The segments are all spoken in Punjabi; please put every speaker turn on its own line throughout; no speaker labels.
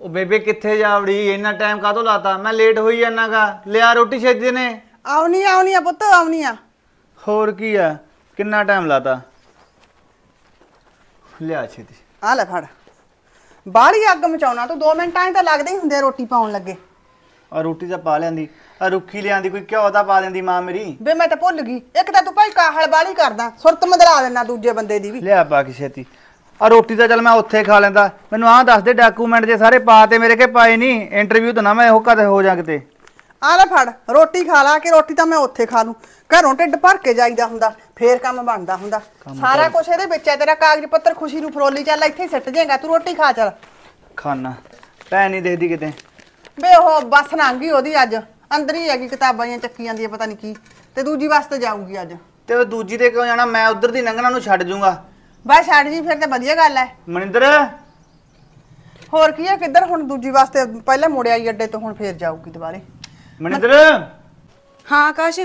ਉਹ ਬੇਬੇ ਕਿੱਥੇ ਜਾ ਵੜੀ ਇੰਨਾ ਟਾਈਮ ਕਾਹਤੋਂ ਲਾਤਾ ਮੈਂ ਲੇਟ ਹੋਈ ਜਾਨਾ ਗਾ ਲਿਆ ਰੋਟੀ ਦੇ ਨੇ
ਆਉਣੀ ਆਉਣੀ ਆ ਪੁੱਤ ਆਉਣੀ ਆ
ਹੋਰ ਕੀ ਆ ਕਿੰਨਾ ਟਾਈਮ ਲਾਤਾ ਲਿਆ ਛੇਤੀ
ਆ ਲੈ ਫੜ ਬਾੜੀ ਅੱਗ ਮਚਾਉਣਾ ਤੂੰ 2 ਮਿੰਟਾਂ ਹੀ ਤਾਂ ਲੱਗਦੇ ਹੀ ਹੁੰਦੇ ਰੋਟੀ ਪਾਉਣ ਲੱਗੇ
ਆ ਰੋਟੀ ਤਾਂ ਪਾ ਲਿਆਂਦੀ ਆ ਰੁੱਖੀ ਲਿਆਂਦੀ ਕੋਈ ਘਿਓ ਤਾਂ ਪਾ ਦਿੰਦੀ ਮਾਂ ਮੇਰੀ
ਵੇ ਮੈਂ ਤਾਂ ਭੁੱਲ ਗਈ ਇੱਕ ਤਾਂ ਤੂੰ ਭਾਈ ਕਾਹਲ ਬਾਲੀ ਕਰਦਾ ਸੁਰਤ ਮਦਲਾ ਦੇਣਾ ਦੂਜੇ ਬੰਦੇ ਦੀ ਵੀ ਲਿਆ ਪਾ
ਕੇ ਛੇਤੀ ਆ ਰੋਟੀ ਤਾਂ ਚੱਲ ਮੈਂ ਉੱਥੇ ਖਾ ਲੈਂਦਾ ਮੈਨੂੰ ਆਹ ਦੱਸ ਦੇ ਡਾਕੂਮੈਂਟ ਜੇ ਸਾਰੇ ਪਾਤੇ ਮੇਰੇ ਕੇ ਪਾਏ ਨਹੀਂ ਇੰਟਰਵਿਊ ਤਾਂ ਨਾ ਮੈਂ ਇਹੋ ਕਦੇ ਹੋ ਜਾ ਕਿਤੇ
ਆ ਲੈ ਫੜ ਰੋਟੀ ਖਾ ਲਾ ਕੇ ਰੋਟੀ ਤਾਂ ਮੈਂ ਉੱਥੇ ਖਾ ਲੂੰ ਘਰੋਂ ਢਿੱਡ ਭਰ ਕੇ ਜਾਈਦਾ ਹੁੰਦਾ ਫੇਰ ਕੰਮ ਬਣਦਾ ਹੁੰਦਾ ਸਾਰਾ ਕੁਝ ਇਹਦੇ ਵਿੱਚ ਹੈ ਤੇਰਾ ਕਾਗਜ਼ ਪੱਤਰ ਖੁਸ਼ੀ ਨੂੰ ਫਰੋਲੀ ਚੱਲ ਇੱਥੇ ਸਿੱਟ ਜਾਏਗਾ ਤੂੰ ਰੋਟੀ ਖਾ ਚੱਲ
ਖਾਣਾ ਪੈ ਨਹੀਂ ਦੇਖਦੀ ਕਿਤੇ
ਬੇ ਉਹ ਬਸ ਨੰਗੀ ਉਹਦੀ ਅੱਜ ਅੰਦਰ ਹੀ ਹੈਗੀ ਕਿਤਾਬਾਂ ਜਾਂ ਚੱਕੀਆਂ ਦੀਆਂ ਪਤਾ ਨਹੀਂ ਕੀ ਤੇ ਦੂਜੀ ਵਾਸਤੇ ਜਾਊਗੀ ਅੱਜ
ਤੇ ਉਹ ਦੂਜੀ ਤੇ ਕਿਉਂ ਜਾਣਾ ਮੈਂ ਉਧਰ ਦੀ ਨੰਗਣਾ ਨੂੰ ਛੱਡ ਜੂੰਗਾ
ਬਸ ਛੱਡ ਜੀ ਫਿਰ ਤਾਂ ਵਧੀਆ ਗੱਲ ਐ ਮਨਿੰਦਰ ਹੋਰ ਕੀ ਐ ਕਿੱਧਰ ਹੁਣ ਦੂਜੀ ਵਾਸਤੇ ਪਹਿਲਾਂ ਮੋੜਿਆ ਹੀ ਅੱਡੇ ਤੋਂ ਹੁਣ ਫੇਰ ਜਾਊਗੀ ਦੁਬਾਰੇ ਮਨਿੰਦਰ ਹਾਂ ਆਕਾਸ਼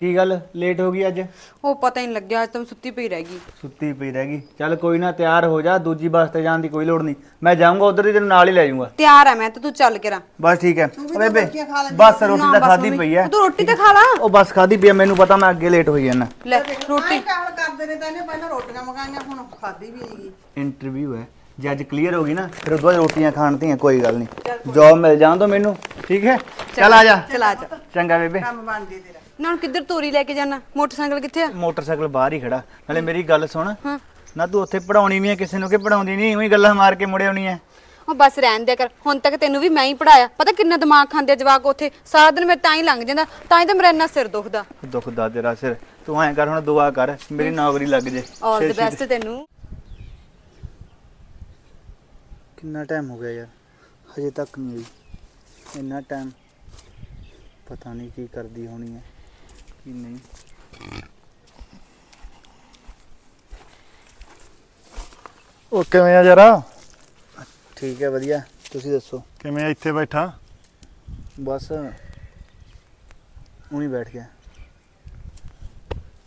ਕੀ ਗੱਲ ਲੇਟ ਹੋ ਗਈ ਅੱਜ
ਉਹ ਪਤਾ ਹੀ ਨਹੀਂ ਲੱਗਿਆ ਅੱਜ ਤਾਂ ਮੈਂ
ਸੁੱਤੀ ਪਈ ਰਹਿ ਗਈ
ਸੁੱਤੀ ਪਈ ਰਹਿ ਗਈ ਚੱਲ ਕੋਈ ਨਾ ਤਿਆਰ ਹੋ ਜਾ ਦੂਜੀ ਬੱਸ ਤੇ ਜਾਣ ਦੀ ਕੋਈ ਲੋੜ ਨਹੀਂ ਮੈਂ ਜਾਊਂਗਾ ਉਧਰ ਹੀ ਤੈਨੂੰ ਨਾਲ ਹੀ ਲੈ ਜਾਊਂਗਾ
ਤਿਆਰ ਆ ਮੈਂ ਤਾਂ ਤੂੰ ਚੱਲ ਕੇ ਰਾਂ
ਬਸ ਠੀਕ ਹੈ ਬੇਬੇ
ਬਸ ਰੋਟੀ ਤਾਂ ਖਾਦੀ ਪਈ ਹੈ ਤੂੰ
ਰੋਟੀ ਤਾਂ ਖਾ ਲਾ ਉਹ ਬਸ ਖਾਦੀ ਪਈ ਹੈ ਮੈਨੂੰ ਪਤਾ ਮੈਂ ਅੱਗੇ ਲੇਟ ਹੋਈ ਜਾਣਾ
ਲੈ ਰੋਟੀ ਕਾਲ ਕਰਦੇ ਨੇ ਤਾਂ ਇਹਨੇ ਪਹਿਲਾਂ ਰੋਟੀਆਂ ਮੰਗਾਈਆਂ ਹੁਣ ਖਾਦੀ ਵੀ ਹੈਗੀ
ਇੰਟਰਵਿਊ ਹੈ ਜੇ ਅੱਜ ਕਲੀਅਰ ਹੋ ਗਈ ਨਾ ਫਿਰ ਉਦੋਂ ਰੋਟੀਆਂ ਖਾਣ ਤੇ ਕੋਈ ਗੱਲ ਨਹੀਂ ਜੌਬ ਮਿਲ ਜਾਣ ਤੋਂ ਮੈਨੂੰ ਠੀਕ ਹੈ ਚਲ ਆ ਜਾ ਚਲ ਆ ਜਾ ਚੰਗਾ ਬੇਬੇ ਕੰਮ ਬਣ ਜੇ ਤੇਰਾ ਨਾ
ਕਿੱਧਰ ਤੋਰੀ ਲੈ ਕੇ ਜਾਣਾ
ਮੋਟਰਸਾਈਕਲ ਕਿੱਥੇ ਆ ਮੋਟਰਸਾਈਕਲ ਬਾਹਰ ਹੀ ਖੜਾ ਨਾਲੇ ਮੇਰੀ ਗੱਲ ਸੁਣ ਹਾਂ ਨਾ ਤੂੰ ਉੱਥੇ ਪੜਾਉਣੀ ਵੀ ਆ ਕਿਸੇ ਨੂੰ ਕਿ ਪੜਾਉਂਦੀ ਨਹੀਂ ਉਹੀ ਗੱਲਾਂ ਮਾਰ ਕੇ ਮੁੜੇ ਆਉਣੀ ਆ
ਉਹ ਬਸ ਰਹਿਣ ਦੇ ਕਰ ਹੁਣ ਤੱਕ ਤੈਨੂੰ ਵੀ ਮੈਂ ਹੀ ਪੜਾਇਆ ਪਤਾ ਕਿੰਨਾ ਦਿਮਾਗ ਖਾਂਦੇ ਜਵਾਕ ਉੱਥੇ ਸਾਰਾ ਦਿਨ ਮੈਂ ਤਾਂ ਹੀ ਲੰਘ ਜਾਂਦਾ ਤਾਂ ਹੀ ਤਾਂ ਮੇਰਾ ਇੰਨਾ ਸਿਰ ਦੁਖਦਾ
ਦੁਖਦਾ ਤੇਰਾ ਸਿਰ ਤੂੰ ਐਂ ਕਰ ਹੁਣ ਦੁਆ ਕਰ ਮੇਰੀ ਨੌਕਰੀ ਲੱਗ ਜੇ ਆਲ ਦਾ ਬੈਸਟ ਤੈਨੂੰ ਕਿੰਨਾ ਟਾਈਮ ਹੋ ਗਿਆ ਯਾਰ ਹਜੇ ਤੱਕ ਨਹੀਂ ਆਈ ਇੰਨਾ ਟਾਈਮ ਪਤਾ ਨਹੀਂ ਕੀ ਕਰਦੀ ਹੋਣੀ ਹੈ ਕਿ ਨਹੀਂ
ਉਹ ਕਿਵੇਂ ਆ ਜਰਾ
ਠੀਕ ਹੈ ਵਧੀਆ ਤੁਸੀਂ ਦੱਸੋ
ਕਿਵੇਂ ਇੱਥੇ ਬੈਠਾ
ਬਸ ਉਹੀ ਬੈਠ ਗਿਆ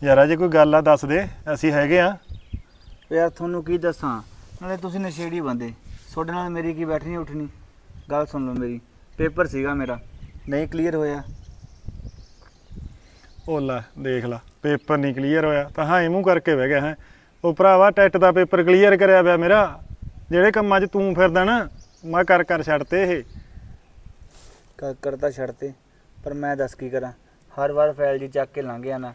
ਯਾਰ ਜੇ ਕੋਈ ਗੱਲ ਆ ਦੱਸ ਦੇ ਅਸੀਂ ਹੈਗੇ ਆ
ਯਾਰ ਤੁਹਾਨੂੰ ਕੀ ਦੱਸਾਂ ਨਾਲੇ ਤੁਸੀਂ ਨਸ਼ੇੜੀ ਬੰਦੇ ਤੁਹਾਡੇ ਨਾਲ ਮੇਰੀ ਕੀ ਬੈਠਣੀ ਉੱਠਣੀ ਗੱਲ ਸੁਣ ਲਓ ਮੇਰੀ ਪੇਪਰ ਸੀਗਾ ਮੇਰਾ ਨਹੀਂ ਕਲੀਅਰ ਹੋਇਆ
ਉਹ ਲੈ ਦੇਖ ਲੈ ਪੇਪਰ ਨਹੀਂ ਕਲੀਅਰ ਹੋਇਆ ਤਾਂ ਹਾਂ ਮੂੰਹ ਕਰਕੇ ਬਹਿ ਗਿਆ ਹੈ ਉਹ ਭਰਾਵਾ ਟੈਟ ਦਾ ਪੇਪਰ ਕਲੀਅਰ ਕਰਿਆ ਪਿਆ ਮੇਰਾ ਜਿਹੜੇ ਕੰਮਾਂ 'ਚ ਤੂੰ ਫਿਰਦਾ ਨਾ
ਮੈਂ ਕਰ ਕਰ ਛੱਡਤੇ ਇਹ ਕਰ ਕਰ ਤਾਂ ਛੱਡਤੇ ਪਰ ਮੈਂ ਦੱਸ ਕੀ ਕਰਾਂ ਹਰ ਵਾਰ ਫਾਈਲ ਜੀ ਚੱਕ ਕੇ ਲੰਘ ਨਾ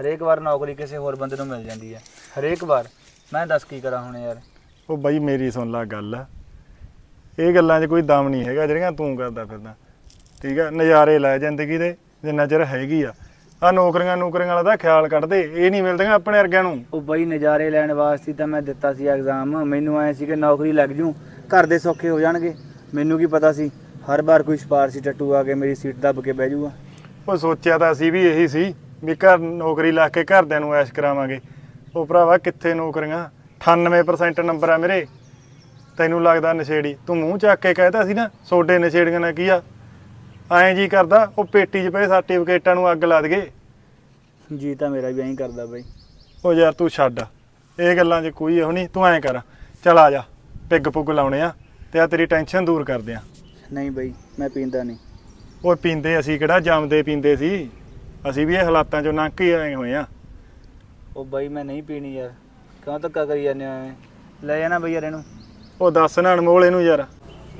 ਹਰੇਕ ਵਾਰ ਨੌਕਰੀ ਕਿਸੇ ਹੋਰ ਬੰਦੇ ਨੂੰ ਮਿਲ ਜਾਂਦੀ ਹੈ ਹਰੇਕ ਵਾਰ ਮੈਂ ਦੱਸ ਕੀ ਕਰਾਂ ਹੁਣ ਯਾਰ
ਉਹ ਬਾਈ ਮੇਰੀ ਸੁਣ ਲੈ ਗੱਲ ਇਹ ਗੱਲਾਂ 'ਚ ਕੋਈ ਦਮ ਨਹੀਂ ਹੈਗਾ ਜਿਹੜੀਆਂ ਤੂੰ ਕਰਦਾ ਫਿਰਦਾ ਠੀਕ ਆ ਨਜ਼ਾਰੇ ਲੈ ਜ਼ਿੰਦਗੀ ਦੇ
ਜਿੰਨਾ ਚਿਰ ਹੈਗੀ ਆ ਆ ਨੌਕਰੀਆਂ ਨੌਕਰੀਆਂ ਵਾਲਾ ਤਾਂ ਖਿਆਲ ਕੱਢਦੇ ਇਹ ਨਹੀਂ ਮਿਲਦੀਆਂ ਆਪਣੇ ਵਰਗਿਆਂ ਨੂੰ ਉਹ ਬਈ ਨਜ਼ਾਰੇ ਲੈਣ ਵਾਸਤੇ ਤਾਂ ਮੈਂ ਦਿੱਤਾ ਸੀ ਐਗਜ਼ਾਮ ਮੈਨੂੰ ਆਇਆ ਸੀ ਕਿ ਨੌਕਰੀ ਲੱਗ ਜੂ ਘਰ ਦੇ ਸੌਖੇ ਹੋ ਜਾਣਗੇ ਮੈਨੂੰ ਕੀ ਪਤਾ ਸੀ ਹਰ ਵਾਰ ਕੋਈ ਸਪਾਰਸੀ ਟੱਟੂ ਆ ਕੇ ਮੇਰੀ ਸੀਟ ਦੱਬ ਕੇ ਬਹਿ ਜੂਗਾ
ਉਹ ਸੋਚਿਆ ਤਾਂ ਅਸੀਂ ਵੀ ਇਹੀ ਸੀ ਵੀ ਘਰ ਨੌਕਰੀ ਲਾ ਕੇ ਘਰਦਿਆਂ ਨੂੰ ਐਸ਼ ਕਰਾਵਾਂਗੇ ਉਹ ਭਰਾਵਾ ਕਿੱਥੇ ਨੌਕਰੀਆਂ 98% ਨੰਬਰ ਆ ਮੇਰੇ ਤੈਨੂੰ ਲੱਗਦਾ ਨਸ਼ੇੜੀ ਤੂੰ ਮੂੰਹ ਚੱਕ ਕੇ ਕਹਿਤਾ ਸੀ ਨਾ ਛੋਟੇ ਨਸ਼ੇੜੀਆਂ ਨਾਲ ਕੀ ਆ ਐਂ ਜੀ ਕਰਦਾ ਉਹ ਪੇਟੀ 'ਚ ਪਏ ਸਰਟੀਫਿਕੇਟਾਂ ਨੂੰ ਅੱਗ ਲਾ ਦਗੇ
ਜੀ ਤਾਂ ਮੇਰਾ ਵੀ ਐਂ ਕਰਦਾ ਬਾਈ
ਉਹ ਯਾਰ ਤੂੰ ਛੱਡ ਇਹ ਗੱਲਾਂ 'ਚ ਕੋਈ ਉਹ ਨਹੀਂ ਤੂੰ ਐਂ ਕਰ ਚਲ ਆ ਜਾ ਪਿੱਗ ਪੁੱਗ ਲਾਉਣੇ ਆ ਤੇ ਆ ਤੇਰੀ ਟੈਨਸ਼ਨ ਦੂਰ ਕਰਦੇ ਆ
ਨਹੀਂ ਬਾਈ ਮੈਂ ਪੀਂਦਾ ਨਹੀਂ
ਉਹ ਪੀਂਦੇ ਅਸੀਂ ਕਿਹੜਾ ਜੰਮਦੇ ਪੀਂਦੇ ਸੀ ਅਸੀਂ ਵੀ ਇਹ ਹਾਲਾਤਾਂ 'ਚੋਂ ਨੰਕ ਹੀ ਆਏ ਹੋਏ ਆ
ਉਹ ਬਾਈ ਮੈਂ ਨਹੀਂ ਪੀਣੀ ਯਾਰ ਕਿਉਂ ਧੱਕਾ ਕਰੀ ਜਾਂਦੇ ਐਵੇਂ ਲੈ ਜਾਣਾ ਬਈ ਯਾਰ ਇਹਨੂੰ
ਉਹ ਦੱਸ ਨਾ ਅਣਮੋਲ ਇਹਨੂੰ ਯਾਰ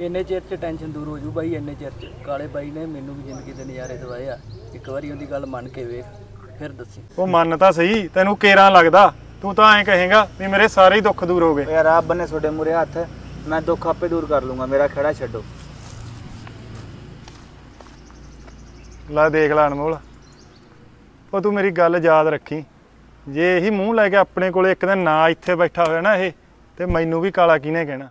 ਇੰਨੇ ਚਿਰ ਚ ਟੈਨਸ਼ਨ ਦੂਰ ਹੋ ਜੂ ਬਾਈ ਇੰਨੇ ਚਿਰ ਚ ਕਾਲੇ ਬਾਈ ਨੇ ਮੈਨੂੰ ਵੀ ਜ਼ਿੰਦਗੀ ਦੇ ਨਜ਼ਾਰੇ ਦਵਾਏ ਆ ਇੱਕ ਵਾਰੀ ਉਹਦੀ ਗੱਲ ਮੰਨ ਕੇ ਵੇਖ ਫਿਰ ਦੱਸੀ ਉਹ ਮੰਨ
ਤਾਂ ਸਹੀ ਤੈਨੂੰ ਕੇਰਾ ਲੱਗਦਾ
ਤੂੰ ਤਾਂ ਐਂ ਕਹੇਗਾ ਵੀ ਮੇਰੇ ਸਾਰੇ ਹੀ ਦੁੱਖ ਦੂਰ ਹੋ ਗਏ ਯਾਰ ਰੱਬ ਨੇ ਤੁਹਾਡੇ ਮੂਰੇ ਹੱਥ ਮੈਂ ਦੁੱਖ ਆਪੇ ਦੂਰ ਕਰ ਲੂੰਗਾ ਮੇਰਾ ਖੜਾ ਛੱਡੋ ਲੈ
ਦੇਖ ਲੈ ਅਨਮੋਲ ਉਹ ਤੂੰ ਮੇਰੀ ਗੱਲ ਯਾਦ ਰੱਖੀ ਜੇ ਇਹੀ ਮੂੰਹ ਲੈ ਕੇ ਆਪਣੇ ਕੋਲੇ ਇੱਕ ਦਿਨ ਨਾ ਇੱਥੇ ਬੈਠਾ ਹੋਇਆ ਨਾ ਇਹ ਤੇ ਮੈਨੂੰ ਵੀ ਕਾਲਾ ਕਿਹਨੇ ਕਹਿਣਾ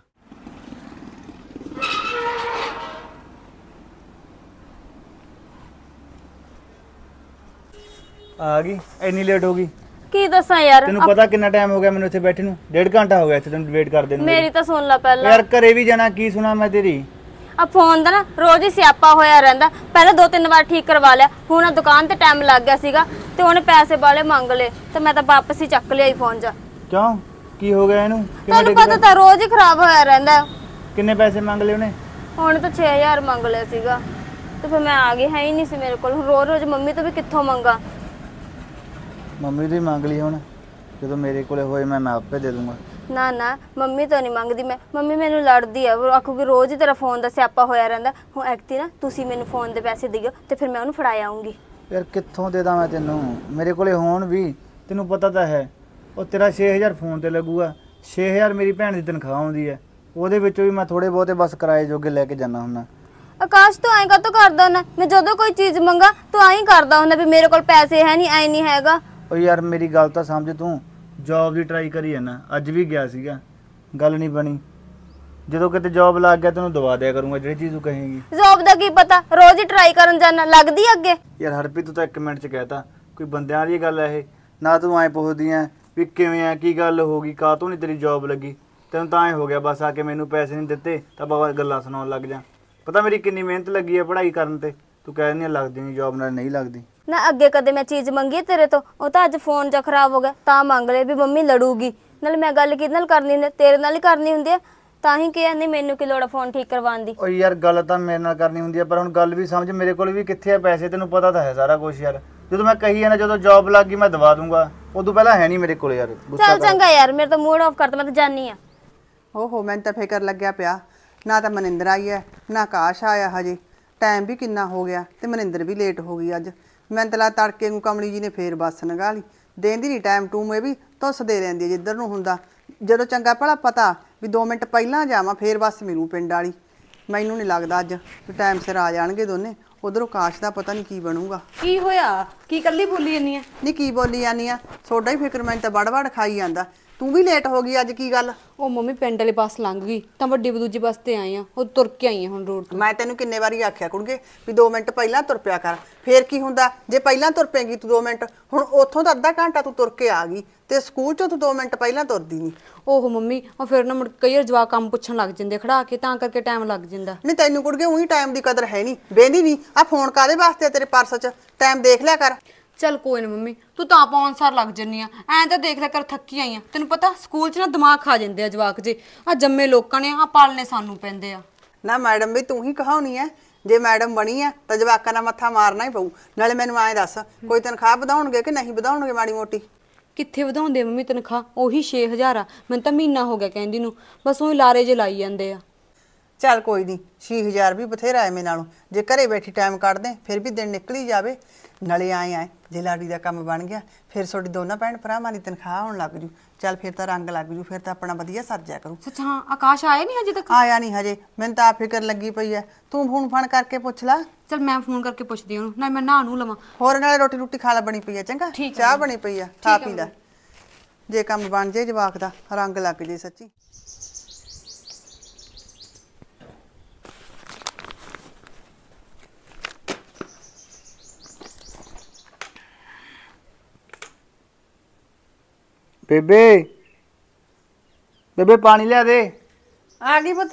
ਆ ਗਈ ਇੰਨੀ ਲੇਟ ਹੋ ਗਈ ਕੀ ਦੱਸਾਂ ਯਾਰ ਤੈਨੂੰ ਪਤਾ ਕਿੰਨਾ ਟਾਈਮ ਹੋ ਗਿਆ ਮੈਨੂੰ ਇੱਥੇ ਬੈਠੇ ਨੂੰ ਡੇਢ ਘੰਟਾ ਹੋ ਗਿਆ ਇੱਥੇ ਤੈਨੂੰ ਵੇਟ ਕਰਦੇ ਨੂੰ ਮੇਰੀ
ਤਾਂ ਸੁਣ ਲੈ ਪਹਿਲਾਂ ਯਾਰ
ਘਰੇ ਵੀ ਜਾਣਾ ਕੀ ਸੁਣਾ ਮੈਂ ਤੇਰੀ
ਆ ਫੋਨ ਦਾ ਨਾ ਰੋਜ਼ ਹੀ ਸਿਆਪਾ ਹੋਇਆ ਰਹਿੰਦਾ ਪਹਿਲਾਂ ਦੋ ਤਿੰਨ ਵਾਰ ਠੀਕ ਕਰਵਾ ਲਿਆ ਹੁਣ ਆ ਦੁਕਾਨ ਤੇ ਟਾਈਮ ਲੱਗ ਗਿਆ ਸੀਗਾ ਤੇ ਉਹਨੇ ਪੈਸੇ ਵਾਲੇ ਮੰਗ ਲਏ ਤੇ ਮੈਂ ਤਾਂ ਵਾਪਸ ਹੀ ਚੱਕ ਲਿਆ ਹੀ ਫੋਨ ਜਾ
ਕਿਉਂ ਕੀ ਹੋ ਗਿਆ ਇਹਨੂੰ ਤੈਨੂੰ ਪਤਾ ਤਾਂ ਰੋਜ਼
ਹੀ ਖਰਾਬ ਹੋਇਆ ਰਹਿੰਦਾ
ਕਿੰਨੇ ਪੈਸੇ ਮੰਗ ਲਏ ਉਹਨੇ
ਹੁਣ ਤਾਂ 6000 ਮੰਗ ਲਿਆ ਸੀਗਾ ਤੇ ਫਿਰ ਮੈਂ ਆ ਗਈ ਹੈ ਹੀ ਨਹੀਂ ਸੀ ਮੇਰੇ ਕੋਲ ਰੋਜ਼ ਰੋਜ਼ ਮੰਮੀ ਤੋਂ ਵੀ ਕਿੱਥੋਂ ਮੰਗਾ
ਮੰਮੀ ਦੀ ਮੰਗ ਲਈ ਹੁਣ ਜਦੋਂ ਮੇਰੇ ਕੋਲੇ ਹੋਏ ਮੈਂ ਆਪੇ ਦੇ ਦੂੰਗਾ
ਨਾ ਨਾ ਮੰਮੀ ਤੋਂ ਨਹੀਂ ਮੰਗਦੀ ਮੈਂ ਮੰਮੀ ਮੈਨੂੰ ਲੜਦੀ ਆ ਉਹ ਆਖੂਗੀ ਰੋਜ਼ ਹੀ ਤੇਰਾ ਫੋਨ ਦਾ ਸਿਆਪਾ ਹੋਇਆ ਰਹਿੰਦਾ ਹੁਣ ਐਕਤੀ ਨਾ ਤੁਸੀਂ ਮੈਨੂੰ ਫੋਨ ਦੇ ਪੈਸੇ ਦਿਓ ਤੇ ਫਿਰ ਮੈਂ ਉਹਨੂੰ ਫੜਾ ਆਉਂਗੀ
ਯਾਰ ਕਿੱਥੋਂ ਦੇ ਦਾਂ ਮੈਂ ਤੈਨੂੰ ਮੇਰੇ ਕੋਲੇ ਹੋਣ ਵੀ ਤੈਨੂੰ ਪਤਾ ਤਾਂ ਹੈ ਉਹ ਤੇਰਾ 6000 ਫੋਨ ਤੇ ਲੱਗੂਗਾ 6000 ਮੇਰੀ ਭੈਣ ਦੀ ਤਨਖਾਹ ਆਉਂਦੀ ਹੈ ਉਹਦੇ ਵਿੱਚੋਂ ਵੀ ਮੈਂ ਥੋੜੇ ਬਹੁਤੇ ਬਸ ਕਿਰਾਏ ਜੋਗੇ ਲੈ ਕੇ ਜਾਣਾ ਹੁੰਦਾ
ਆਕਾਸ਼ ਤੂੰ ਐਂ ਤੋ ਕਰਦਾ ਹੁੰਦਾ ਮੈਂ ਜਦੋਂ ਕੋਈ ਚੀਜ਼ ਮੰਗਾ ਤੂੰ ਐਂ ਕਰਦਾ ਹੁੰਦਾ ਵੀ ਮੇਰੇ ਕੋਲ ਪੈਸੇ ਹੈ ਨਹੀਂ ਐ ਨਹੀਂ ਹੈਗਾ
ਓ ਯਾਰ ਮੇਰੀ ਗੱਲ ਤਾਂ ਸਮਝ ਤੂੰ ਜੌਬ ਦੀ ਟਰਾਈ ਕਰੀ ਨਾ ਅੱਜ ਵੀ ਗਿਆ ਸੀਗਾ ਗੱਲ ਨਹੀਂ ਬਣੀ ਜਦੋਂ ਕਿਤੇ ਜੌਬ ਲੱਗ ਗਿਆ ਤੈਨੂੰ ਦਵਾ ਦਿਆ ਕਰੂੰਗਾ ਜਿਹੜੀ ਚੀਜ਼ ਤੂੰ ਕਹੇਂਗੀ
ਜੌਬ ਦਾ ਕੀ ਪਤਾ ਰੋਜ਼ ਹੀ ਟਰਾਈ ਕਰਨ ਜਾਣਾ ਲੱਗਦੀ ਅੱਗੇ
ਯਾਰ ਹਰਪ੍ਰੀਤ ਤੂੰ ਤਾਂ 1 ਮਿੰਟ ਚ ਕਹਿਤਾ ਕੋਈ ਬੰਦਿਆਂ ਦੀ ਗੱਲ ਹੈ ਇਹ ਨਾ ਤੂੰ ਐ ਪੁੱਛਦੀ ਐ ਵੀ ਕਿਵੇਂ ਆ ਕੀ ਗੱਲ ਹੋ ਗਈ ਕਾ ਤੂੰ ਨਹੀਂ ਤੇਰੀ ਜੌਬ ਲੱਗੀ ਤੈਨੂੰ ਤਾਂ ਐ ਹੋ ਗਿਆ ਬਸ ਆ ਕੇ ਮੈਨੂੰ ਪੈਸੇ ਨਹੀਂ ਦਿੱਤੇ ਤਾਂ ਬਾਬਾ ਗੱਲਾਂ ਸੁਣਾਉਣ ਲੱਗ ਜਾ ਪਤਾ ਮੇਰੀ ਕਿੰਨੀ ਮਿਹਨਤ ਲੱਗੀ ਐ ਪੜ੍ਹਾਈ ਕਰਨ ਤੇ ਤੂੰ ਕਹਿ ਐ ਲੱਗਦੀ ਨਹੀਂ ਜੌਬ ਨਾਲ ਨਹੀਂ ਲੱਗਦੀ
ਨਾ ਅੱਗੇ ਕਦੇ ਮੈਂ ਚੀਜ਼ ਮੰਗੀ ਤੇਰੇ ਤੋਂ ਉਹ ਤਾਂ ਅੱਜ ਫੋਨ ਜਾਂ ਖਰਾਬ ਹੋ ਗਿਆ ਤਾਂ ਮੰਗ ਲੈ ਵੀ ਮੰਮੀ ਲੜੂਗੀ ਨਾਲ ਮੈਂ ਗੱਲ ਕਿਹਦੇ ਨਾਲ ਕਰਨੀ ਨੇ ਤੇਰੇ ਨਾਲ ਹੀ ਕਰਨੀ ਹੁੰਦੀ ਆ ਤਾਂ ਹੀ ਕਿਹਾ ਨਹੀਂ ਮੈਨੂੰ ਕੀ ਲੋੜ ਫੋਨ ਠੀਕ ਕਰਵਾਉਣ ਦੀ ਓ
ਯਾਰ ਗੱਲ ਤਾਂ ਮੇਰੇ ਨਾਲ ਕਰਨੀ ਹੁੰਦੀ ਆ ਪਰ ਹੁਣ ਗੱਲ ਵੀ ਸਮਝ ਮੇਰੇ ਕੋਲ ਵੀ ਕਿੱਥੇ ਆ ਪੈਸੇ ਤੈਨੂੰ ਪਤਾ ਤਾਂ ਹੈ ਸਾਰਾ ਕੁਝ ਯਾਰ ਜਦੋਂ ਮੈਂ ਕਹੀ ਆ ਨਾ ਜਦੋਂ ਜੌਬ ਲੱਗ ਗਈ ਮੈਂ ਦਵਾ ਦੂੰਗਾ ਉਦੋਂ ਪਹਿਲਾਂ ਹੈ ਨਹੀਂ ਮੇਰੇ ਕੋਲ ਯਾਰ
ਚੱਲ ਚੰਗਾ ਯਾਰ ਮੇਰਾ ਤਾਂ ਮੂਡ ਆਫ ਕਰ ਤਾ ਮੈਂ ਤਾਂ ਜਾਨੀ ਆ ਓਹੋ ਮੈਨੂੰ ਤਾਂ ਫਿਕਰ ਲੱਗਿਆ ਪਿਆ ਨਾ ਤਾਂ ਮਨਿੰਦਰ ਆਈ ਹੈ ਨਾ ਆਕਾਸ਼ ਆਇਆ ਹਜੇ ਟਾਈਮ ਵੀ ਕਿੰਨਾ ਹੋ ਗਿਆ ਤੇ ਮਨਿੰਦਰ ਵੀ ਲੇਟ ਹੋ ਗਈ ਅੱਜ ਮੈਂ ਤਲਾ ਤੜਕੇ ਨੂੰ ਕਮਲੀ ਜੀ ਨੇ ਫੇਰ ਬੱਸ ਨਗਾ ਲਈ ਦੇਂਦੀ ਨਹੀਂ ਟਾਈਮ ਟੂ ਮੇ ਵੀ ਤੁਸਦੇ ਰਹਿੰਦੀ ਹੈ ਜਿੱਧਰ ਨੂੰ ਹੁੰਦਾ ਜਦੋਂ ਚੰਗਾ ਭਲਾ ਪਤਾ ਵੀ 2 ਮਿੰਟ ਪਹਿਲਾਂ ਜਾਵਾਂ ਫੇਰ ਬੱਸ ਮਿਲੂ ਪਿੰਡ ਵਾਲੀ ਮੈਨੂੰ ਨਹੀਂ ਲੱਗਦਾ ਅੱਜ ਟਾਈਮ ਸਿਰ ਆ ਜਾਣਗੇ ਦੋਨੇ ਉਧਰ ਆਕਾਸ਼ ਦਾ ਪਤਾ ਨਹੀਂ ਕੀ ਬਣੂਗਾ ਕੀ ਹੋਇਆ ਕੀ ਕੱਲੀ ਬੋਲੀ ਜਾਨੀ ਆ ਨਹੀਂ ਕੀ ਬੋਲੀ ਜਾਨੀ ਆ ਛੋਡਾ ਹੀ ਫਿਕਰ ਮੈਂ ਤਾਂ ਵੜ ਖਾਈ ਜਾਂਦਾ ਤੂੰ ਵੀ ਲੇਟ ਹੋ ਗਈ ਅੱਜ ਕੀ ਗੱਲ ਉਹ ਮੰਮੀ ਪਿੰਡ ਵਾਲੇ ਬੱਸ ਲੰਘ ਗਈ ਤਾਂ ਵੱਡੀ ਬਦੂਜੀ ਬੱਸ ਤੇ ਆਏ ਆ ਉਹ ਤੁਰ ਕੇ ਆਈ ਆ ਹੁਣ ਰੋਡ ਤੋਂ ਮੈਂ ਤੈਨੂੰ ਕਿੰਨੇ ਵਾਰੀ ਆਖਿਆ ਕੁੜਗੇ ਵੀ 2 ਮਿੰਟ ਪਹਿਲਾਂ ਤੁਰ ਪਿਆ ਕਰ ਫੇਰ ਕੀ ਹੁੰਦਾ ਜੇ ਪਹਿਲਾਂ ਤੁਰ ਪੈਂਗੀ ਤੂੰ 2 ਮਿੰਟ ਹੁਣ ਉੱਥੋਂ ਤਾਂ ਅੱਧਾ ਘੰਟਾ ਤੂੰ ਤੁਰ ਕੇ ਆ ਗਈ ਤੇ ਸਕੂਲ ਚੋਂ ਤੂੰ 2 ਮਿੰਟ ਪਹਿਲਾਂ ਤੁਰਦੀ ਨਹੀਂ ਓਹ ਮੰਮੀ ਉਹ ਫਿਰ ਨਾ ਮੁੜ ਕਈ ਵਾਰ ਜਵਾਬ ਕੰਮ ਪੁੱਛਣ ਲੱਗ ਜਾਂਦੇ ਖੜਾ ਕੇ ਤਾਂ ਕਰਕੇ ਟਾਈਮ ਲੱਗ ਜਾਂਦਾ ਨਹੀਂ ਤੈਨੂੰ ਕੁੜਗੇ ਉਹੀ ਟਾਈਮ ਦੀ ਕਦਰ ਹੈ ਨਹੀਂ ਵੇਂਦੀ ਨਹੀਂ ਆ ਫੋਨ ਕਾਦੇ ਵਾਸਤੇ ਆ ਤੇਰੇ ਪਰਸ 'ਚ ਟਾਈਮ ਦੇਖ ਲਿਆ ਕਰ ਚੱਲ ਕੋਈ ਨਾ ਮੰਮੀ
ਤੂੰ ਤਾਂ ਆਪਾਂ ਸਾਰ ਲੱਗ ਜੰਨੀ ਆ ਐਂ ਤਾਂ ਦੇਖ ਲੈ ਕਰ ਥੱਕੀ ਆਈ ਆ ਤੈਨੂੰ ਪਤਾ ਸਕੂਲ 'ਚ ਨਾ ਦਿਮਾਗ ਖਾ ਜਾਂਦੇ ਆ ਜਵਾਕ ਜੇ ਆ ਜੰਮੇ ਲੋਕਾਂ ਨੇ ਆ ਪਾਲਨੇ ਸਾਨੂੰ ਪੈਂਦੇ
ਆ ਨਾ ਮੈਡਮ ਵੀ ਤੂੰ ਹੀ ਕਹਾਉਣੀ ਐ ਜੇ ਮੈਡਮ ਬਣੀ ਐ ਤਾਂ ਜਵਾਕਾਂ ਦਾ ਮੱਥਾ ਮਾਰਨਾ ਹੀ ਪਊ ਨਾਲੇ ਮੈਨੂੰ ਐਂ ਦੱਸ ਕੋਈ ਤਨਖਾਹ ਵਧਾਉਣਗੇ ਕਿ ਨਹੀਂ ਵਧਾਉਣਗੇ ਮਾੜੀ ਮੋਟੀ ਕਿੱਥੇ ਵਧਾਉਂਦੇ ਮੰਮੀ
ਤਨਖਾਹ ਉਹੀ 6000 ਆ ਮੈਨੂੰ ਤਾਂ ਮਹੀਨਾ ਹੋ ਗਿਆ ਕਹਿੰਦੀ ਨੂੰ ਬਸ ਉਹ ਲਾਰੇ ਜੇ ਲਾਈ ਜਾਂਦੇ ਆ
ਚੱਲ ਕੋਈ ਨਹੀਂ 6000 ਵੀ ਬਥੇਰਾ ਐਵੇਂ ਨਾਲੋਂ ਜੇ ਘਰੇ ਬੈਠੀ ਟਾਈਮ ਕੱਢਦੇ ਫਿਰ ਵੀ ਦਿਨ ਨਿਕਲੀ ਜਾਵੇ ਨਲੇ ਆਏ ਆਏ ਜੇ ਲਾੜੀ ਦਾ ਕੰਮ ਬਣ ਗਿਆ ਫਿਰ ਤੁਹਾਡੀ ਦੋਨਾਂ ਭੈਣ ਭਰਾਵਾਂ ਦੀ ਤਨਖਾਹ ਆਉਣ ਲੱਗ ਜੂ ਚੱਲ ਫਿਰ ਤਾਂ ਰੰਗ ਲੱਗ ਜੂ ਫਿਰ ਤਾਂ ਆਪਣਾ ਵਧੀਆ ਸਰ ਕਰੂ ਸੱਚ ਹਾਂ ਆਕਾਸ਼ ਆਇਆ ਨਹੀਂ ਹਜੇ ਤੱਕ ਆਇਆ ਨਹੀਂ ਹਜੇ ਮੈਨੂੰ ਤਾਂ ਫਿਕਰ ਲੱਗੀ ਪਈ ਐ ਤੂੰ ਫੋਨ ਫਾਨ ਕਰਕੇ ਪੁੱਛ ਲੈ ਚੱਲ ਮੈਂ ਫੋਨ ਕਰਕੇ ਪੁੱਛਦੀ ਹਾਂ ਉਹਨੂੰ ਨਾ ਮੈਂ ਨਾ ਨੂੰ ਲਵਾਂ ਹੋਰ ਨਾਲੇ ਰੋਟੀ ਰੁੱਟੀ ਖਾ ਲੈ ਬਣੀ ਪਈ ਐ ਚੰਗਾ ਚਾਹ ਬਣੀ ਪਈ ਐ ਖਾ ਪੀ ਲੈ ਜੇ ਕੰਮ ਬਣ ਜੇ ਜਵਾਕ ਦਾ ਰੰਗ ਲੱਗ ਜੇ ਸੱਚੀ
ਬੇਬੇ ਬੇਬੇ ਪਾਣੀ ਲਿਆ ਦੇ
ਆ ਗਈ ਪੁੱਤ